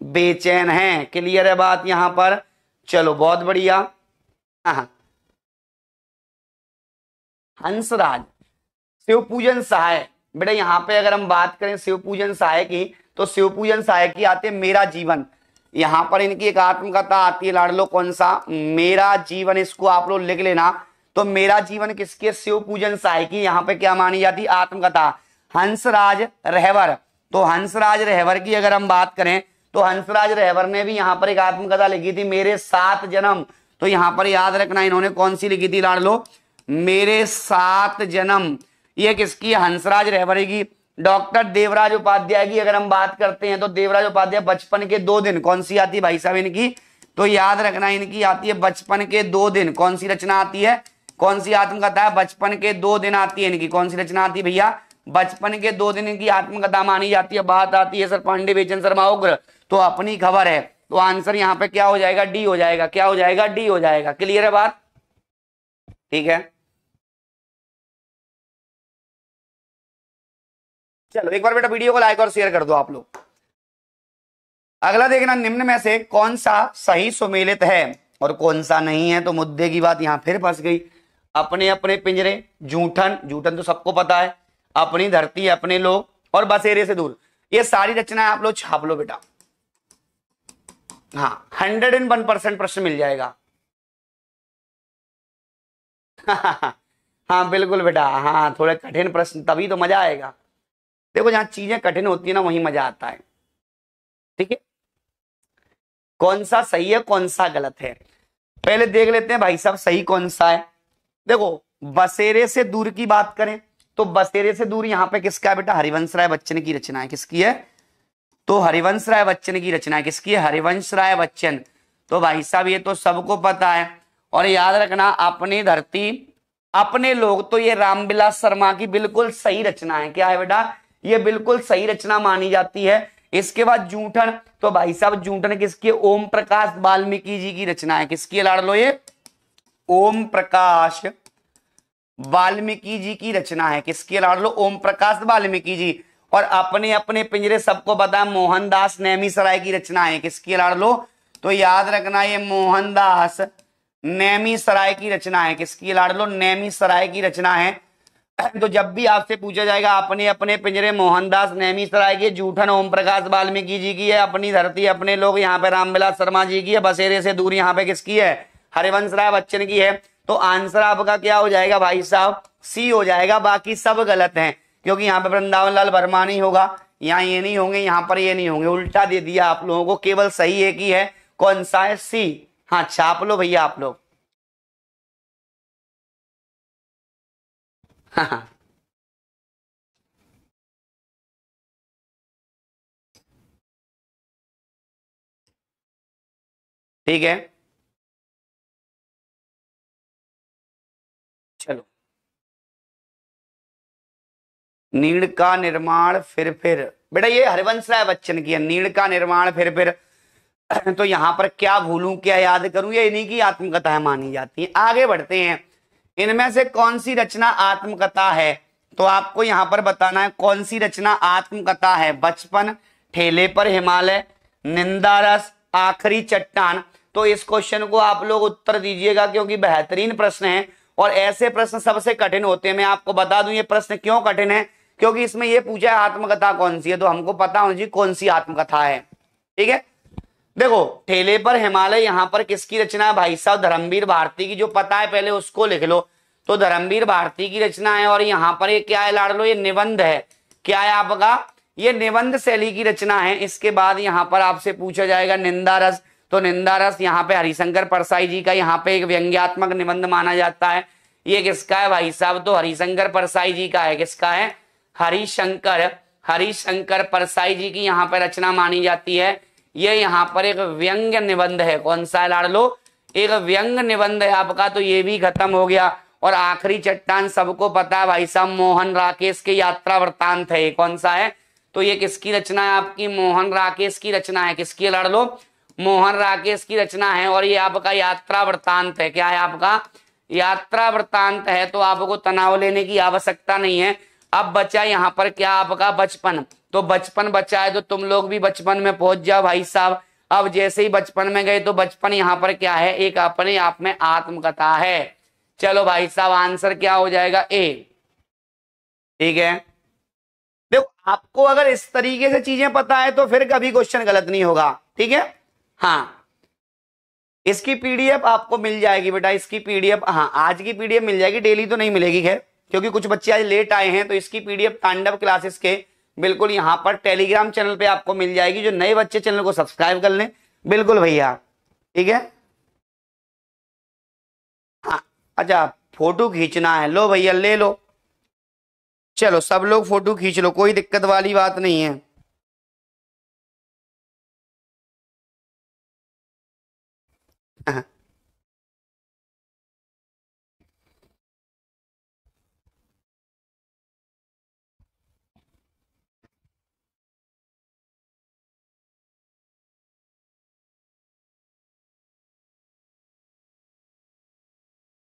बेचैन हैं क्लियर है बात यहां पर चलो बहुत बढ़िया हाँ, हाँ। हंसराज शिव पूजन सहाय बेटा यहां पे अगर हम बात करें शिव पूजन सहाय की तो शिव पूजन सहाय की आते है मेरा जीवन यहां पर इनकी एक आत्मकथा आती है लाड़ लो कौन सा मेरा जीवन इसको आप लोग लिख लेना तो मेरा जीवन किसके शिव पूजन सहाय की यहां पे क्या मानी जाती आत्मकथा हंसराज रहवर तो हंसराज रहवर की अगर हम बात करें तो हंसराज रहवर ने भी यहाँ पर एक आत्मकथा लिखी थी मेरे सात जन्म तो यहाँ पर याद रखना इन्होंने कौन सी लिखी थी लाड लो मेरे सात जन्म ये किसकी हंसराज रहवरे की डॉक्टर देवराज उपाध्याय की अगर हम बात करते हैं तो देवराज उपाध्याय बचपन के दो दिन कौन सी आती है भाई साहब इनकी तो याद रखना इनकी आती है बचपन के दो दिन कौन सी रचना आती है कौन सी आत्मकथा है बचपन के दो दिन आती है इनकी कौन सी रचना आती है भैया बचपन के दो दिन इनकी आत्मकथा मानी जाती है बात आती है सर पांडे बेचन शर्मा उग्र तो अपनी खबर है तो आंसर यहां पे क्या हो जाएगा डी हो जाएगा क्या हो जाएगा डी हो जाएगा क्लियर है बात ठीक है चलो एक बार बेटा वीडियो को लाइक और शेयर कर दो आप लोग अगला देखना निम्न में से कौन सा सही सुमेलित है और कौन सा नहीं है तो मुद्दे की बात यहां फिर फंस गई अपने अपने पिंजरे जूठन जूठन तो सबको पता है अपनी धरती अपने लोग और बसेरे से दूर ये सारी रचना आप लोग छाप लो बेटा हाँ हंड्रेड एंड वन परसेंट प्रश्न मिल जाएगा हाँ बिल्कुल बेटा हाँ थोड़े कठिन प्रश्न तभी तो मजा आएगा देखो जहां चीजें कठिन होती है ना वहीं मजा आता है ठीक है कौन सा सही है कौन सा गलत है पहले देख लेते हैं भाई साहब सही कौन सा है देखो बसेरे से दूर की बात करें तो बसेरे से दूर यहां पे किसका है बेटा हरिवंश राय बच्चन की रचना है किसकी है तो हरिवंश राय बच्चन की रचना किसकी है हरिवंश राय बच्चन तो भाई साहब ये तो सबको पता है और याद रखना अपनी धरती अपने लोग तो ये रामविलास शर्मा की बिल्कुल सही रचना है क्या है बेटा ये बिल्कुल सही रचना मानी जाती है इसके बाद जूठन तो भाई साहब जूठन किसकी ओम प्रकाश वाल्मीकि जी की रचना है किसकी लाड़ लो ये ओम प्रकाश वाल्मीकि जी की रचना है किसकी लाड़ लो ओम प्रकाश वाल्मीकि जी और अपने अपने पिंजरे सबको पता मोहनदास नैमी सराय की रचनाएं किसकी लाड़ लो तो याद रखना ये मोहनदास नैमी सराय की रचना है किसकी लाड़ लो नैमी सराय की रचना है तो जब भी आपसे पूछा जाएगा अपने अपने पिंजरे मोहनदास नैमी सराय के जूठन ओम प्रकाश वाल्मीकि जी की है अपनी धरती अपने लोग यहाँ पे रामविलास शर्मा जी की है बसेरे से दूर यहाँ पे किसकी है हरिवंश राय बच्चन की है तो आंसर आपका क्या हो जाएगा भाई साहब सी हो जाएगा बाकी सब गलत हैं क्योंकि यहाँ पर वृंदावन लाल वर्मा नहीं होगा यहाँ ये नहीं होंगे यहाँ पर ये नहीं होंगे उल्टा दे दिया आप लोगों को केवल सही एक ही है कौन सा है सी हाँ छाप लो भैया आप लोग हाँ, हाँ। ठीक है नीड़ का निर्माण फिर फिर बेटा ये हरिवंश राय बच्चन की है नील का निर्माण फिर फिर तो यहाँ पर क्या भूलूं क्या याद करूं ये इन्हीं की आत्मकथाएं मानी जाती है आगे बढ़ते हैं इनमें से कौन सी रचना आत्मकथा है तो आपको यहाँ पर बताना है कौन सी रचना आत्मकथा है बचपन ठेले पर हिमालय निंदा रस आखिरी चट्टान तो इस क्वेश्चन को आप लोग उत्तर दीजिएगा क्योंकि बेहतरीन प्रश्न है और ऐसे प्रश्न सबसे कठिन होते हैं मैं आपको बता दूं ये प्रश्न क्यों कठिन है क्योंकि इसमें यह पूछा है आत्मकथा कौन सी है तो हमको पता होना चाहिए कौन सी आत्मकथा है ठीक है देखो ठेले पर हिमालय यहाँ पर किसकी रचना है भाई साहब धर्मवीर भारती की जो पता है पहले उसको लिख लो तो धर्मवीर भारती की रचना है और यहाँ पर ये क्या है लाड़ लो ये निबंध है क्या है आपका ये निबंध शैली की रचना है इसके बाद यहाँ पर आपसे पूछा जाएगा निंदा रस तो निंदा रस यहाँ पे हरिशंकर परसाई जी का यहाँ पे एक व्यंग्यात्मक निबंध माना जाता है ये किसका है भाई साहब तो हरिशंकर परसाई जी का है किसका है हरिशंकर हरिशंकर परसाई जी की यहाँ पर रचना मानी जाती है ये यहाँ पर एक व्यंग निबंध है कौन सा लाड़ लो एक व्यंग निबंध है आपका तो ये भी खत्म हो गया और आखिरी चट्टान सबको पता है भाई साहब मोहन राकेश के यात्रा वृतांत है कौन सा है तो ये किसकी रचना है आपकी मोहन राकेश की रचना है किसकी लड़ लो मोहन राकेश की रचना है और ये आपका यात्रा वृतांत है क्या है आपका यात्रा वृतांत है तो आपको तनाव लेने की आवश्यकता नहीं है अब बचा यहाँ पर क्या आपका बचपन तो बचपन बचा है तो तुम लोग भी बचपन में पहुंच जाओ भाई साहब अब जैसे ही बचपन में गए तो बचपन यहाँ पर क्या है एक अपने आप में आत्मकथा है चलो भाई साहब आंसर क्या हो जाएगा ए ठीक है देखो आपको अगर इस तरीके से चीजें पता है तो फिर कभी क्वेश्चन गलत नहीं होगा ठीक है हाँ इसकी पीडीएफ आपको मिल जाएगी बेटा इसकी पीडीएफ हाँ आज की पीडीएफ मिल जाएगी डेली तो नहीं मिलेगी खैर क्योंकि कुछ बच्चे आज लेट आए हैं तो इसकी पीडीएफ तांडव क्लासेस के बिल्कुल यहाँ पर टेलीग्राम चैनल पे आपको मिल जाएगी जो नए बच्चे चैनल को सब्सक्राइब कर लें बिल्कुल भैया ठीक है हाँ अच्छा फोटो खींचना है लो भैया ले लो चलो सब लोग फोटो खींच लो कोई दिक्कत वाली बात नहीं है हाँ।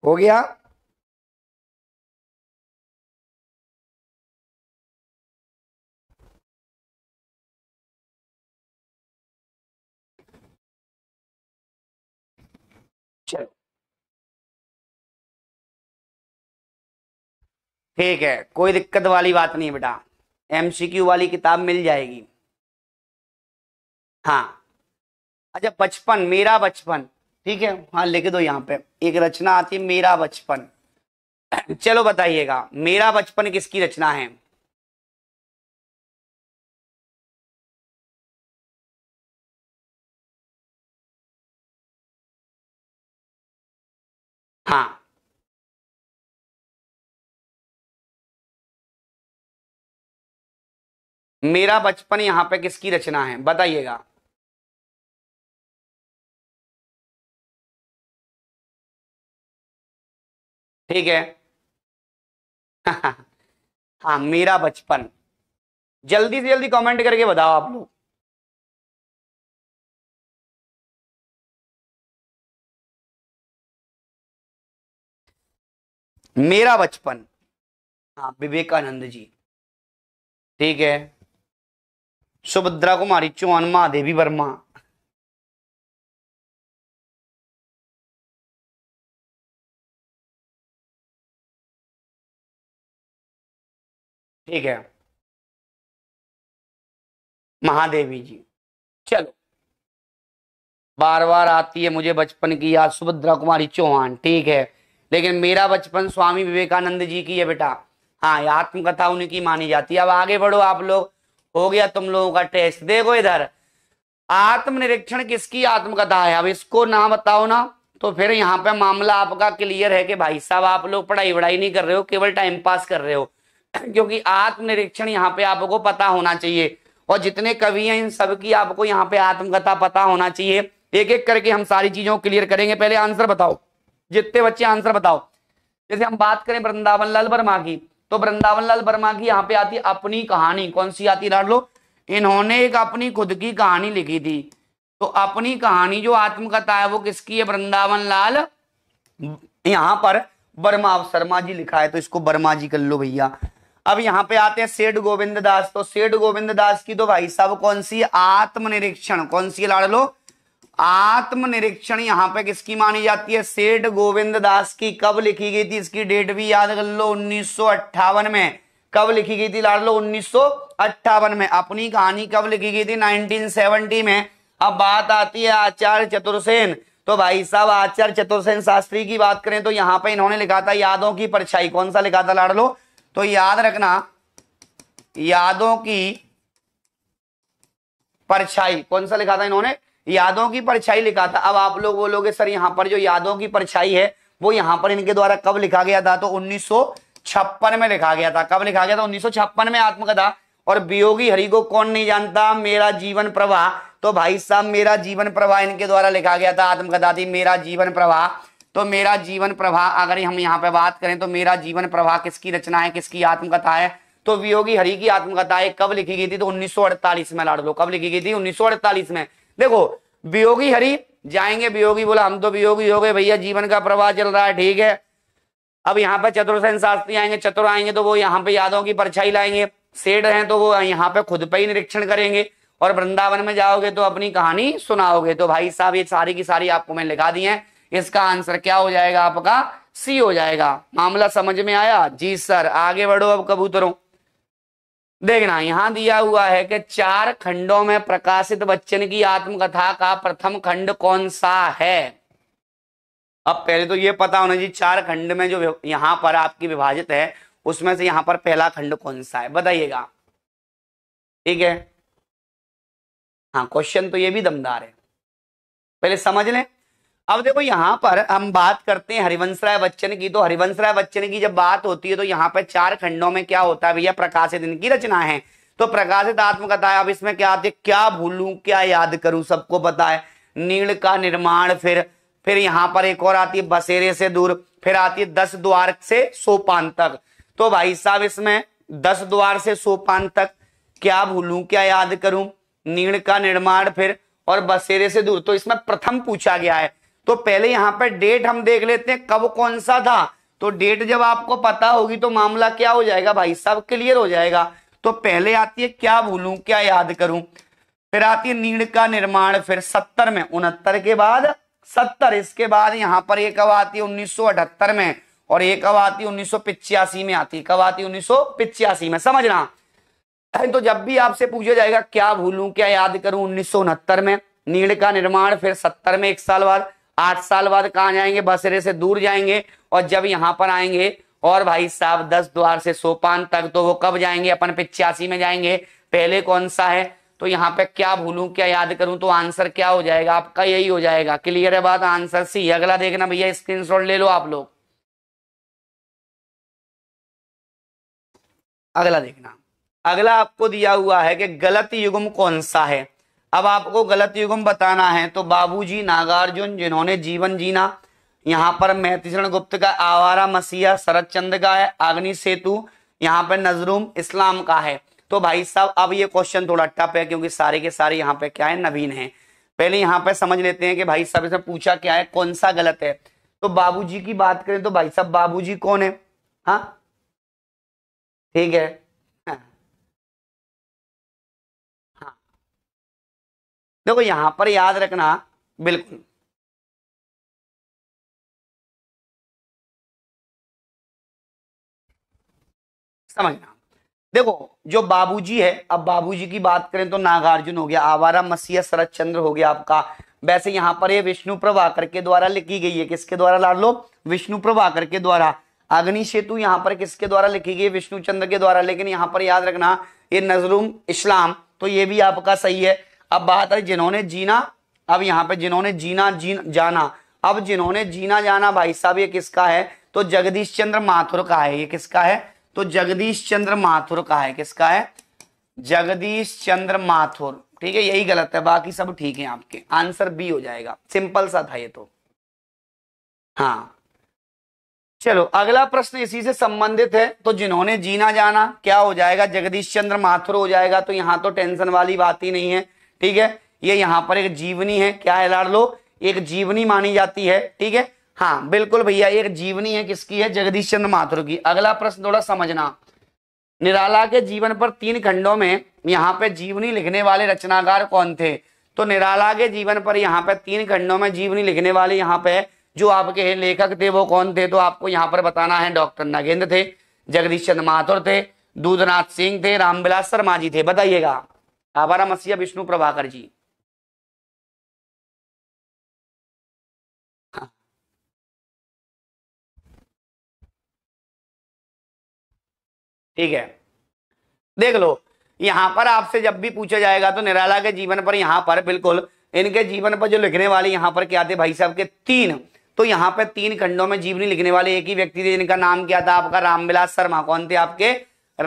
हो गया ठीक है कोई दिक्कत वाली बात नहीं बेटा एमसीक्यू वाली किताब मिल जाएगी हाँ अच्छा बचपन मेरा बचपन ठीक है हाँ लिख दो यहाँ पे एक रचना आती है मेरा बचपन चलो बताइएगा मेरा बचपन किसकी रचना है हाँ मेरा बचपन यहां पे किसकी रचना है बताइएगा ठीक है हाँ मेरा बचपन जल्दी से जल्दी कमेंट करके बताओ आप लोग मेरा बचपन हाँ विवेकानंद जी ठीक है सुभद्रा कुमारी चौहान महादेवी वर्मा ठीक है महादेवी जी चलो बार बार आती है मुझे बचपन की याद सुभद्रा कुमारी चौहान ठीक है लेकिन मेरा बचपन स्वामी विवेकानंद जी की है बेटा हाँ ये आत्मकथा उन्हीं की मानी जाती है अब आगे बढ़ो आप लोग हो गया तुम लोगों का टेस्ट देखो इधर आत्मनिरीक्षण किसकी आत्मकथा है अब इसको ना बताओ ना तो फिर यहाँ पे मामला आपका क्लियर है कि भाई साहब आप लोग पढ़ाई वढ़ाई नहीं कर रहे हो केवल टाइम पास कर रहे हो क्योंकि आत्मनिरीक्षण यहाँ पे आपको पता होना चाहिए और जितने कवि हैं इन सब की आपको यहाँ पे आत्मकथा पता होना चाहिए एक एक करके हम सारी चीजों को क्लियर करेंगे पहले आंसर बताओ जितने बच्चे आंसर बताओ जैसे हम बात करें वृंदावन लाल वर्मा की तो वृंदावन लाल वर्मा की यहाँ पे आती अपनी कहानी कौन सी आती डाल लो इन्होंने एक अपनी खुद की कहानी लिखी थी तो अपनी कहानी जो आत्मकथा है वो किसकी है वृंदावन लाल यहां पर वर्मा शर्मा जी लिखा है तो इसको वर्मा जी कर लो भैया अब यहां पे आते हैं सेठ गोविंद दास तो सेठ गोविंद दास की तो भाई साहब कौन सी आत्मनिरीक्षण कौन सी लाड़ लो आत्मनिरीक्षण यहां पे किसकी मानी जाती है सेठ गोविंद दास की कब लिखी गई थी इसकी डेट भी याद कर लो उन्नीस में कब लिखी गई थी लाड़ लो उन्नीस में अपनी कहानी कब लिखी गई थी नाइनटीन में अब बात आती है आचार्य चतुर्सेन तो भाई साहब आचार्य चतुर्सेन शास्त्री की बात करें तो यहाँ पे इन्होंने लिखा था यादों की परछाई कौन सा लिखा था लाड़ लो तो याद रखना यादों की परछाई कौन सा लिखा था इन्होंने यादों की परछाई लिखा था अब आप लोग बोलोगे सर यहां पर जो यादों की परछाई है वो यहां पर इनके द्वारा कब लिखा गया था तो उन्नीस में लिखा गया था कब लिखा गया था उन्नीस में आत्मकथा और बियोगी हरि को कौन नहीं जानता मेरा जीवन प्रवाह तो भाई साहब मेरा जीवन प्रवाह इनके द्वारा लिखा गया था आत्मकथा थी मेरा जीवन प्रवाह तो मेरा जीवन प्रभा अगर हम यहाँ पे बात करें तो मेरा जीवन प्रभा किसकी रचना है किसकी आत्मकथा है तो वियोगी हरि की आत्मकथा है कब लिखी गई थी तो 1948 में लाड़ लो कब लिखी गई थी 1948 में देखो वियोगी हरि जाएंगे वियोगी बोला हम तो वियोगी हो गए भैया जीवन का प्रवाह चल रहा है ठीक है अब यहाँ पे चतुर्सेन शास्त्री आएंगे चतुर आएंगे तो वो यहाँ पे यादों की परछाई लाएंगे सेठ हैं तो वो यहाँ पे खुद पे ही निरीक्षण करेंगे और वृंदावन में जाओगे तो अपनी कहानी सुनाओगे तो भाई साहब ये सारी की सारी आपको मैंने लिखा दी है इसका आंसर क्या हो जाएगा आपका सी हो जाएगा मामला समझ में आया जी सर आगे बढ़ो अब कबूतरों देखना यहां दिया हुआ है कि चार खंडों में प्रकाशित बच्चन की आत्मकथा का प्रथम खंड कौन सा है अब पहले तो ये पता होना चाहिए चार खंड में जो यहां पर आपकी विभाजित है उसमें से यहां पर पहला खंड कौन सा है बताइएगा ठीक है हाँ क्वेश्चन तो ये भी दमदार है पहले समझ लें अब देखो यहाँ पर हम बात करते हैं हरिवंश राय बच्चन की तो हरिवंश राय बच्चन की जब बात होती है तो यहाँ पर चार खंडों में क्या होता है भैया प्रकाशित इनकी रचना है तो प्रकाशित आत्मकथा अब इसमें क्या आती है क्या भूलू क्या याद करूं सबको बताए नील का निर्माण फिर फिर यहाँ पर एक और आती है बसेरे से दूर फिर आती है दस द्वार से सोपान तक तो भाई साहब इसमें दस द्वार से सोपान तक क्या भूलू क्या याद करूं नीण का निर्माण फिर और बसेरे से दूर तो इसमें प्रथम पूछा गया है तो पहले यहां पर डेट हम देख लेते हैं कब कौन सा था तो डेट जब आपको पता होगी तो मामला क्या हो जाएगा भाई साहब क्लियर हो जाएगा तो पहले आती है क्या भूलू क्या याद करूं फिर आती है नीड़ का निर्माण फिर सत्तर में उनहत्तर के बाद सत्तर इसके बाद यहां पर एक कब आती है उन्नीस में और एक कब आती है उन्नीस में आती है कब आती है उन्नीस में समझना तो जब भी आपसे पूछा जाएगा क्या भूलू क्या याद करूं उन्नीस में नीड़ का निर्माण फिर सत्तर में एक साल बाद आठ साल बाद कहाँ जाएंगे बसरे से दूर जाएंगे और जब यहाँ पर आएंगे और भाई साहब दस द्वार से सोपान तक तो वो कब जाएंगे अपन पिचासी में जाएंगे पहले कौन सा है तो यहाँ पे क्या भूलूं क्या याद करूं तो आंसर क्या हो जाएगा आपका यही हो जाएगा क्लियर है बात आंसर सी अगला देखना भैया स्क्रीनशॉट ले लो आप लोग अगला देखना अगला आपको दिया हुआ है कि गलत युगम कौन सा है अब आपको गलत युगम बताना है तो बाबूजी नागार्जुन जिन्होंने जीवन जीना यहाँ पर मैतीशरण गुप्त का आवारा मसीहा शरद चंद का है अग्नि सेतु यहाँ पर नजरूम इस्लाम का है तो भाई साहब अब ये क्वेश्चन थोड़ा टप है क्योंकि सारे के सारे यहाँ पे क्या है नवीन है पहले यहाँ पे समझ लेते हैं कि भाई साहब इसमें पूछा क्या है कौन सा गलत है तो बाबू की बात करें तो भाई साहब बाबू कौन है हाँ ठीक है देखो यहां पर याद रखना बिल्कुल समझना देखो जो बाबूजी है अब बाबूजी की बात करें तो नागार्जुन हो गया आवारा मसीह शरद चंद्र हो गया आपका वैसे यहाँ पर ये विष्णु प्रभाकर के द्वारा लिखी गई है किसके द्वारा लाड लो विष्णु प्रभाकर के द्वारा अग्नि सेतु यहाँ पर किसके द्वारा लिखी गई विष्णु चंद्र के द्वारा लेकिन यहाँ पर याद रखना ये नजरुम इस्लाम तो ये भी आपका सही है अब बात आई जिन्होंने जीना अब यहाँ पे जिन्होंने जीना जी जाना अब जिन्होंने जीना जाना भाई साहब ये किसका है तो जगदीश चंद्र माथुर का है ये किसका है तो जगदीश चंद्र माथुर का है किसका है जगदीश चंद्र माथुर ठीक है यही गलत है बाकी सब ठीक है आपके आंसर बी हो जाएगा सिंपल सा था ये तो हाँ चलो अगला प्रश्न इसी से संबंधित है तो जिन्होंने जीना जाना क्या हो जाएगा जगदीश चंद्र माथुर हो जाएगा तो यहाँ तो टेंशन वाली बात ही नहीं है ठीक है ये यहाँ पर एक जीवनी है क्या है लाड़ लो एक जीवनी मानी जाती है ठीक है हाँ बिल्कुल भैया एक जीवनी है किसकी है जगदीश चंद्र माथुर की अगला प्रश्न थोड़ा समझना निराला के जीवन पर तीन खंडों में यहाँ पे जीवनी लिखने वाले रचनाकार कौन थे तो निराला के जीवन पर यहाँ पे तीन खंडों में जीवनी लिखने वाले यहाँ पे जो आपके लेखक थे वो कौन थे तो आपको यहाँ पर बताना है डॉक्टर नगेंद्र थे जगदीश चंद्र माथुर थे दूधनाथ सिंह थे रामविलास शर्मा जी थे बताइएगा आवारा मसीहा विष्णु प्रभाकर जी ठीक है देख लो यहां पर आपसे जब भी पूछा जाएगा तो निराला के जीवन पर यहां पर बिल्कुल इनके जीवन पर जो लिखने वाले यहां पर क्या थे भाई साहब के तीन तो यहां पर तीन खंडों में जीवनी लिखने वाले एक ही व्यक्ति थे जिनका नाम क्या था आपका रामविलास शर्मा कौन थे आपके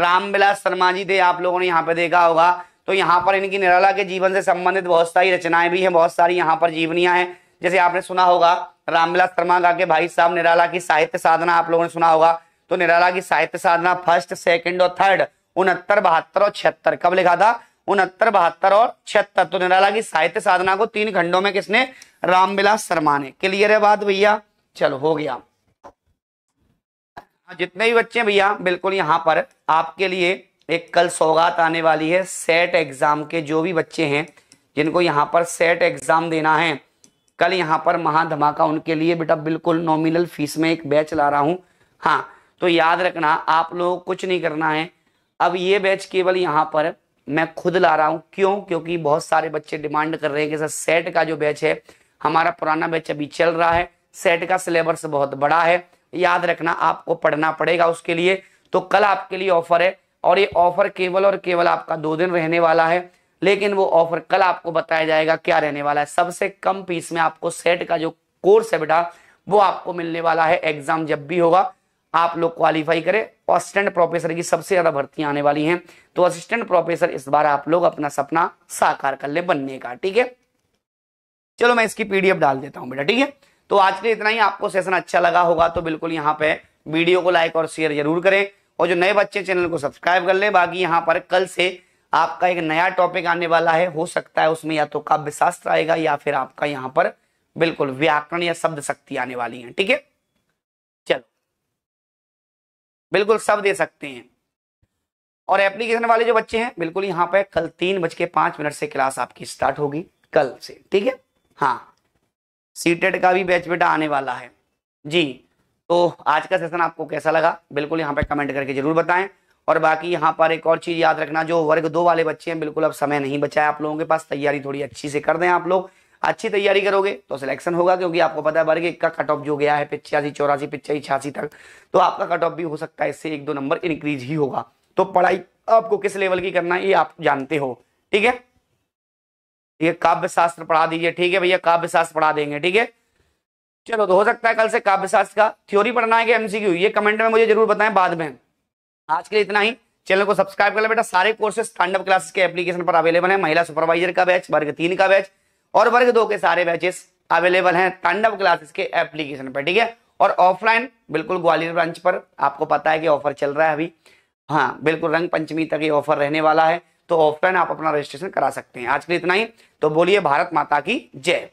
रामविलास शर्मा जी थे आप लोगों ने यहाँ पे देखा होगा तो यहाँ पर इनकी निराला के जीवन से संबंधित बहुत सारी रचनाएं भी हैं बहुत सारी यहाँ पर जीवनियां हैं जैसे आपने सुना होगा रामविलास शर्मा के भाई साहब निराला की साहित्य साधना आप लोगों ने सुना होगा तो निराला की साहित्य साधना फर्स्ट सेकंड और थर्ड उनहत्तर बहत्तर और छिहत्तर कब लिखा था उनहत्तर बहत्तर और छिहत्तर तो निराला की साहित्य साधना को तीन खंडों में किसने रामविलास शर्मा ने क्लियर है बात भैया चलो हो गया जितने भी बच्चे भैया बिल्कुल यहाँ पर आपके लिए एक कल सौगात आने वाली है सेट एग्ज़ाम के जो भी बच्चे हैं जिनको यहाँ पर सेट एग्ज़ाम देना है कल यहाँ पर महाधमाका उनके लिए बेटा बिल्कुल नॉमिनल फीस में एक बैच ला रहा हूँ हाँ तो याद रखना आप लोग कुछ नहीं करना है अब ये बैच केवल यहाँ पर मैं खुद ला रहा हूँ क्यों क्योंकि बहुत सारे बच्चे डिमांड कर रहे हैं कि सर सेट का जो बैच है हमारा पुराना बैच अभी चल रहा है सेट का सिलेबस बहुत बड़ा है याद रखना आपको पढ़ना पड़ेगा उसके लिए तो कल आपके लिए ऑफर है और ये ऑफर केवल और केवल आपका दो दिन रहने वाला है लेकिन वो ऑफर कल आपको बताया जाएगा क्या रहने वाला है सबसे कम पीस में आपको सेट का जो कोर्स है बेटा वो आपको मिलने वाला है एग्जाम जब भी होगा आप लोग क्वालिफाई करें असिस्टेंट प्रोफेसर की सबसे ज्यादा भर्ती आने वाली हैं तो असिस्टेंट प्रोफेसर इस बार आप लोग अपना सपना साकार कर ले बनने का ठीक है चलो मैं इसकी पीडीएफ डाल देता हूं बेटा ठीक है तो आज के इतना ही आपको सेशन अच्छा लगा होगा तो बिल्कुल यहाँ पे वीडियो को लाइक और शेयर जरूर करें और जो नए बच्चे चैनल को सब्सक्राइब कर ले बाकी यहाँ पर कल से आपका एक नया टॉपिक आने वाला है हो सकता है उसमें या तो काव्य शास्त्र आएगा या फिर आपका यहाँ पर बिल्कुल व्याकरण या शब्द शक्ति आने वाली है ठीक है चलो बिल्कुल सब दे सकते हैं और एप्लीकेशन वाले जो बच्चे हैं बिल्कुल यहाँ पर कल तीन बज के पांच मिनट से क्लास आपकी स्टार्ट होगी कल से ठीक है हाँ सीटेट का भी बैच बेटा आने वाला है जी तो आज का सेशन आपको कैसा लगा बिल्कुल यहाँ पे कमेंट करके जरूर बताएं और बाकी यहाँ पर एक और चीज़ याद रखना जो वर्ग दो वाले बच्चे हैं बिल्कुल अब समय नहीं बचा है आप लोगों के पास तैयारी थोड़ी अच्छी से कर दें आप लोग अच्छी तैयारी करोगे तो सिलेक्शन होगा क्योंकि आपको पता है वर्ग एक का कट ऑफ जो गया है पिछयासी चौरासी पिचासी छियासी तक तो आपका कट ऑफ भी हो सकता है इससे एक दो नंबर इंक्रीज ही होगा तो पढ़ाई आपको किस लेवल की करना है ये आप जानते हो ठीक है ये काव्य शास्त्र पढ़ा दीजिए ठीक है भैया काव्य शास्त्र पढ़ा देंगे ठीक है चलो तो हो सकता है कल से काव्यशास्त्र का थ्योरी पढ़ना है कि एमसीक्यू ये कमेंट में मुझे जरूर बताएं बाद में आज के लिए इतना ही चैनल को सब्सक्राइब कर ले बेटा सारे कोर्सेस स्टैंड अप क्लासेस के एप्लीकेशन पर अवेलेबल है महिला सुपरवाइजर का बैच वर्ग तीन का बैच और वर्ग दो के सारे बैचेस अवेलेबल हैं तांडव क्लासेस के एप्लीकेशन पर ठीक है और ऑफलाइन बिल्कुल ग्वालियर ब्रांच पर आपको पता है कि ऑफर चल रहा है अभी हाँ बिल्कुल रंग पंचमी तक ये ऑफर रहने वाला है तो ऑफलाइन आप अपना रजिस्ट्रेशन करा सकते हैं आज के लिए इतना ही तो बोलिए भारत माता की जय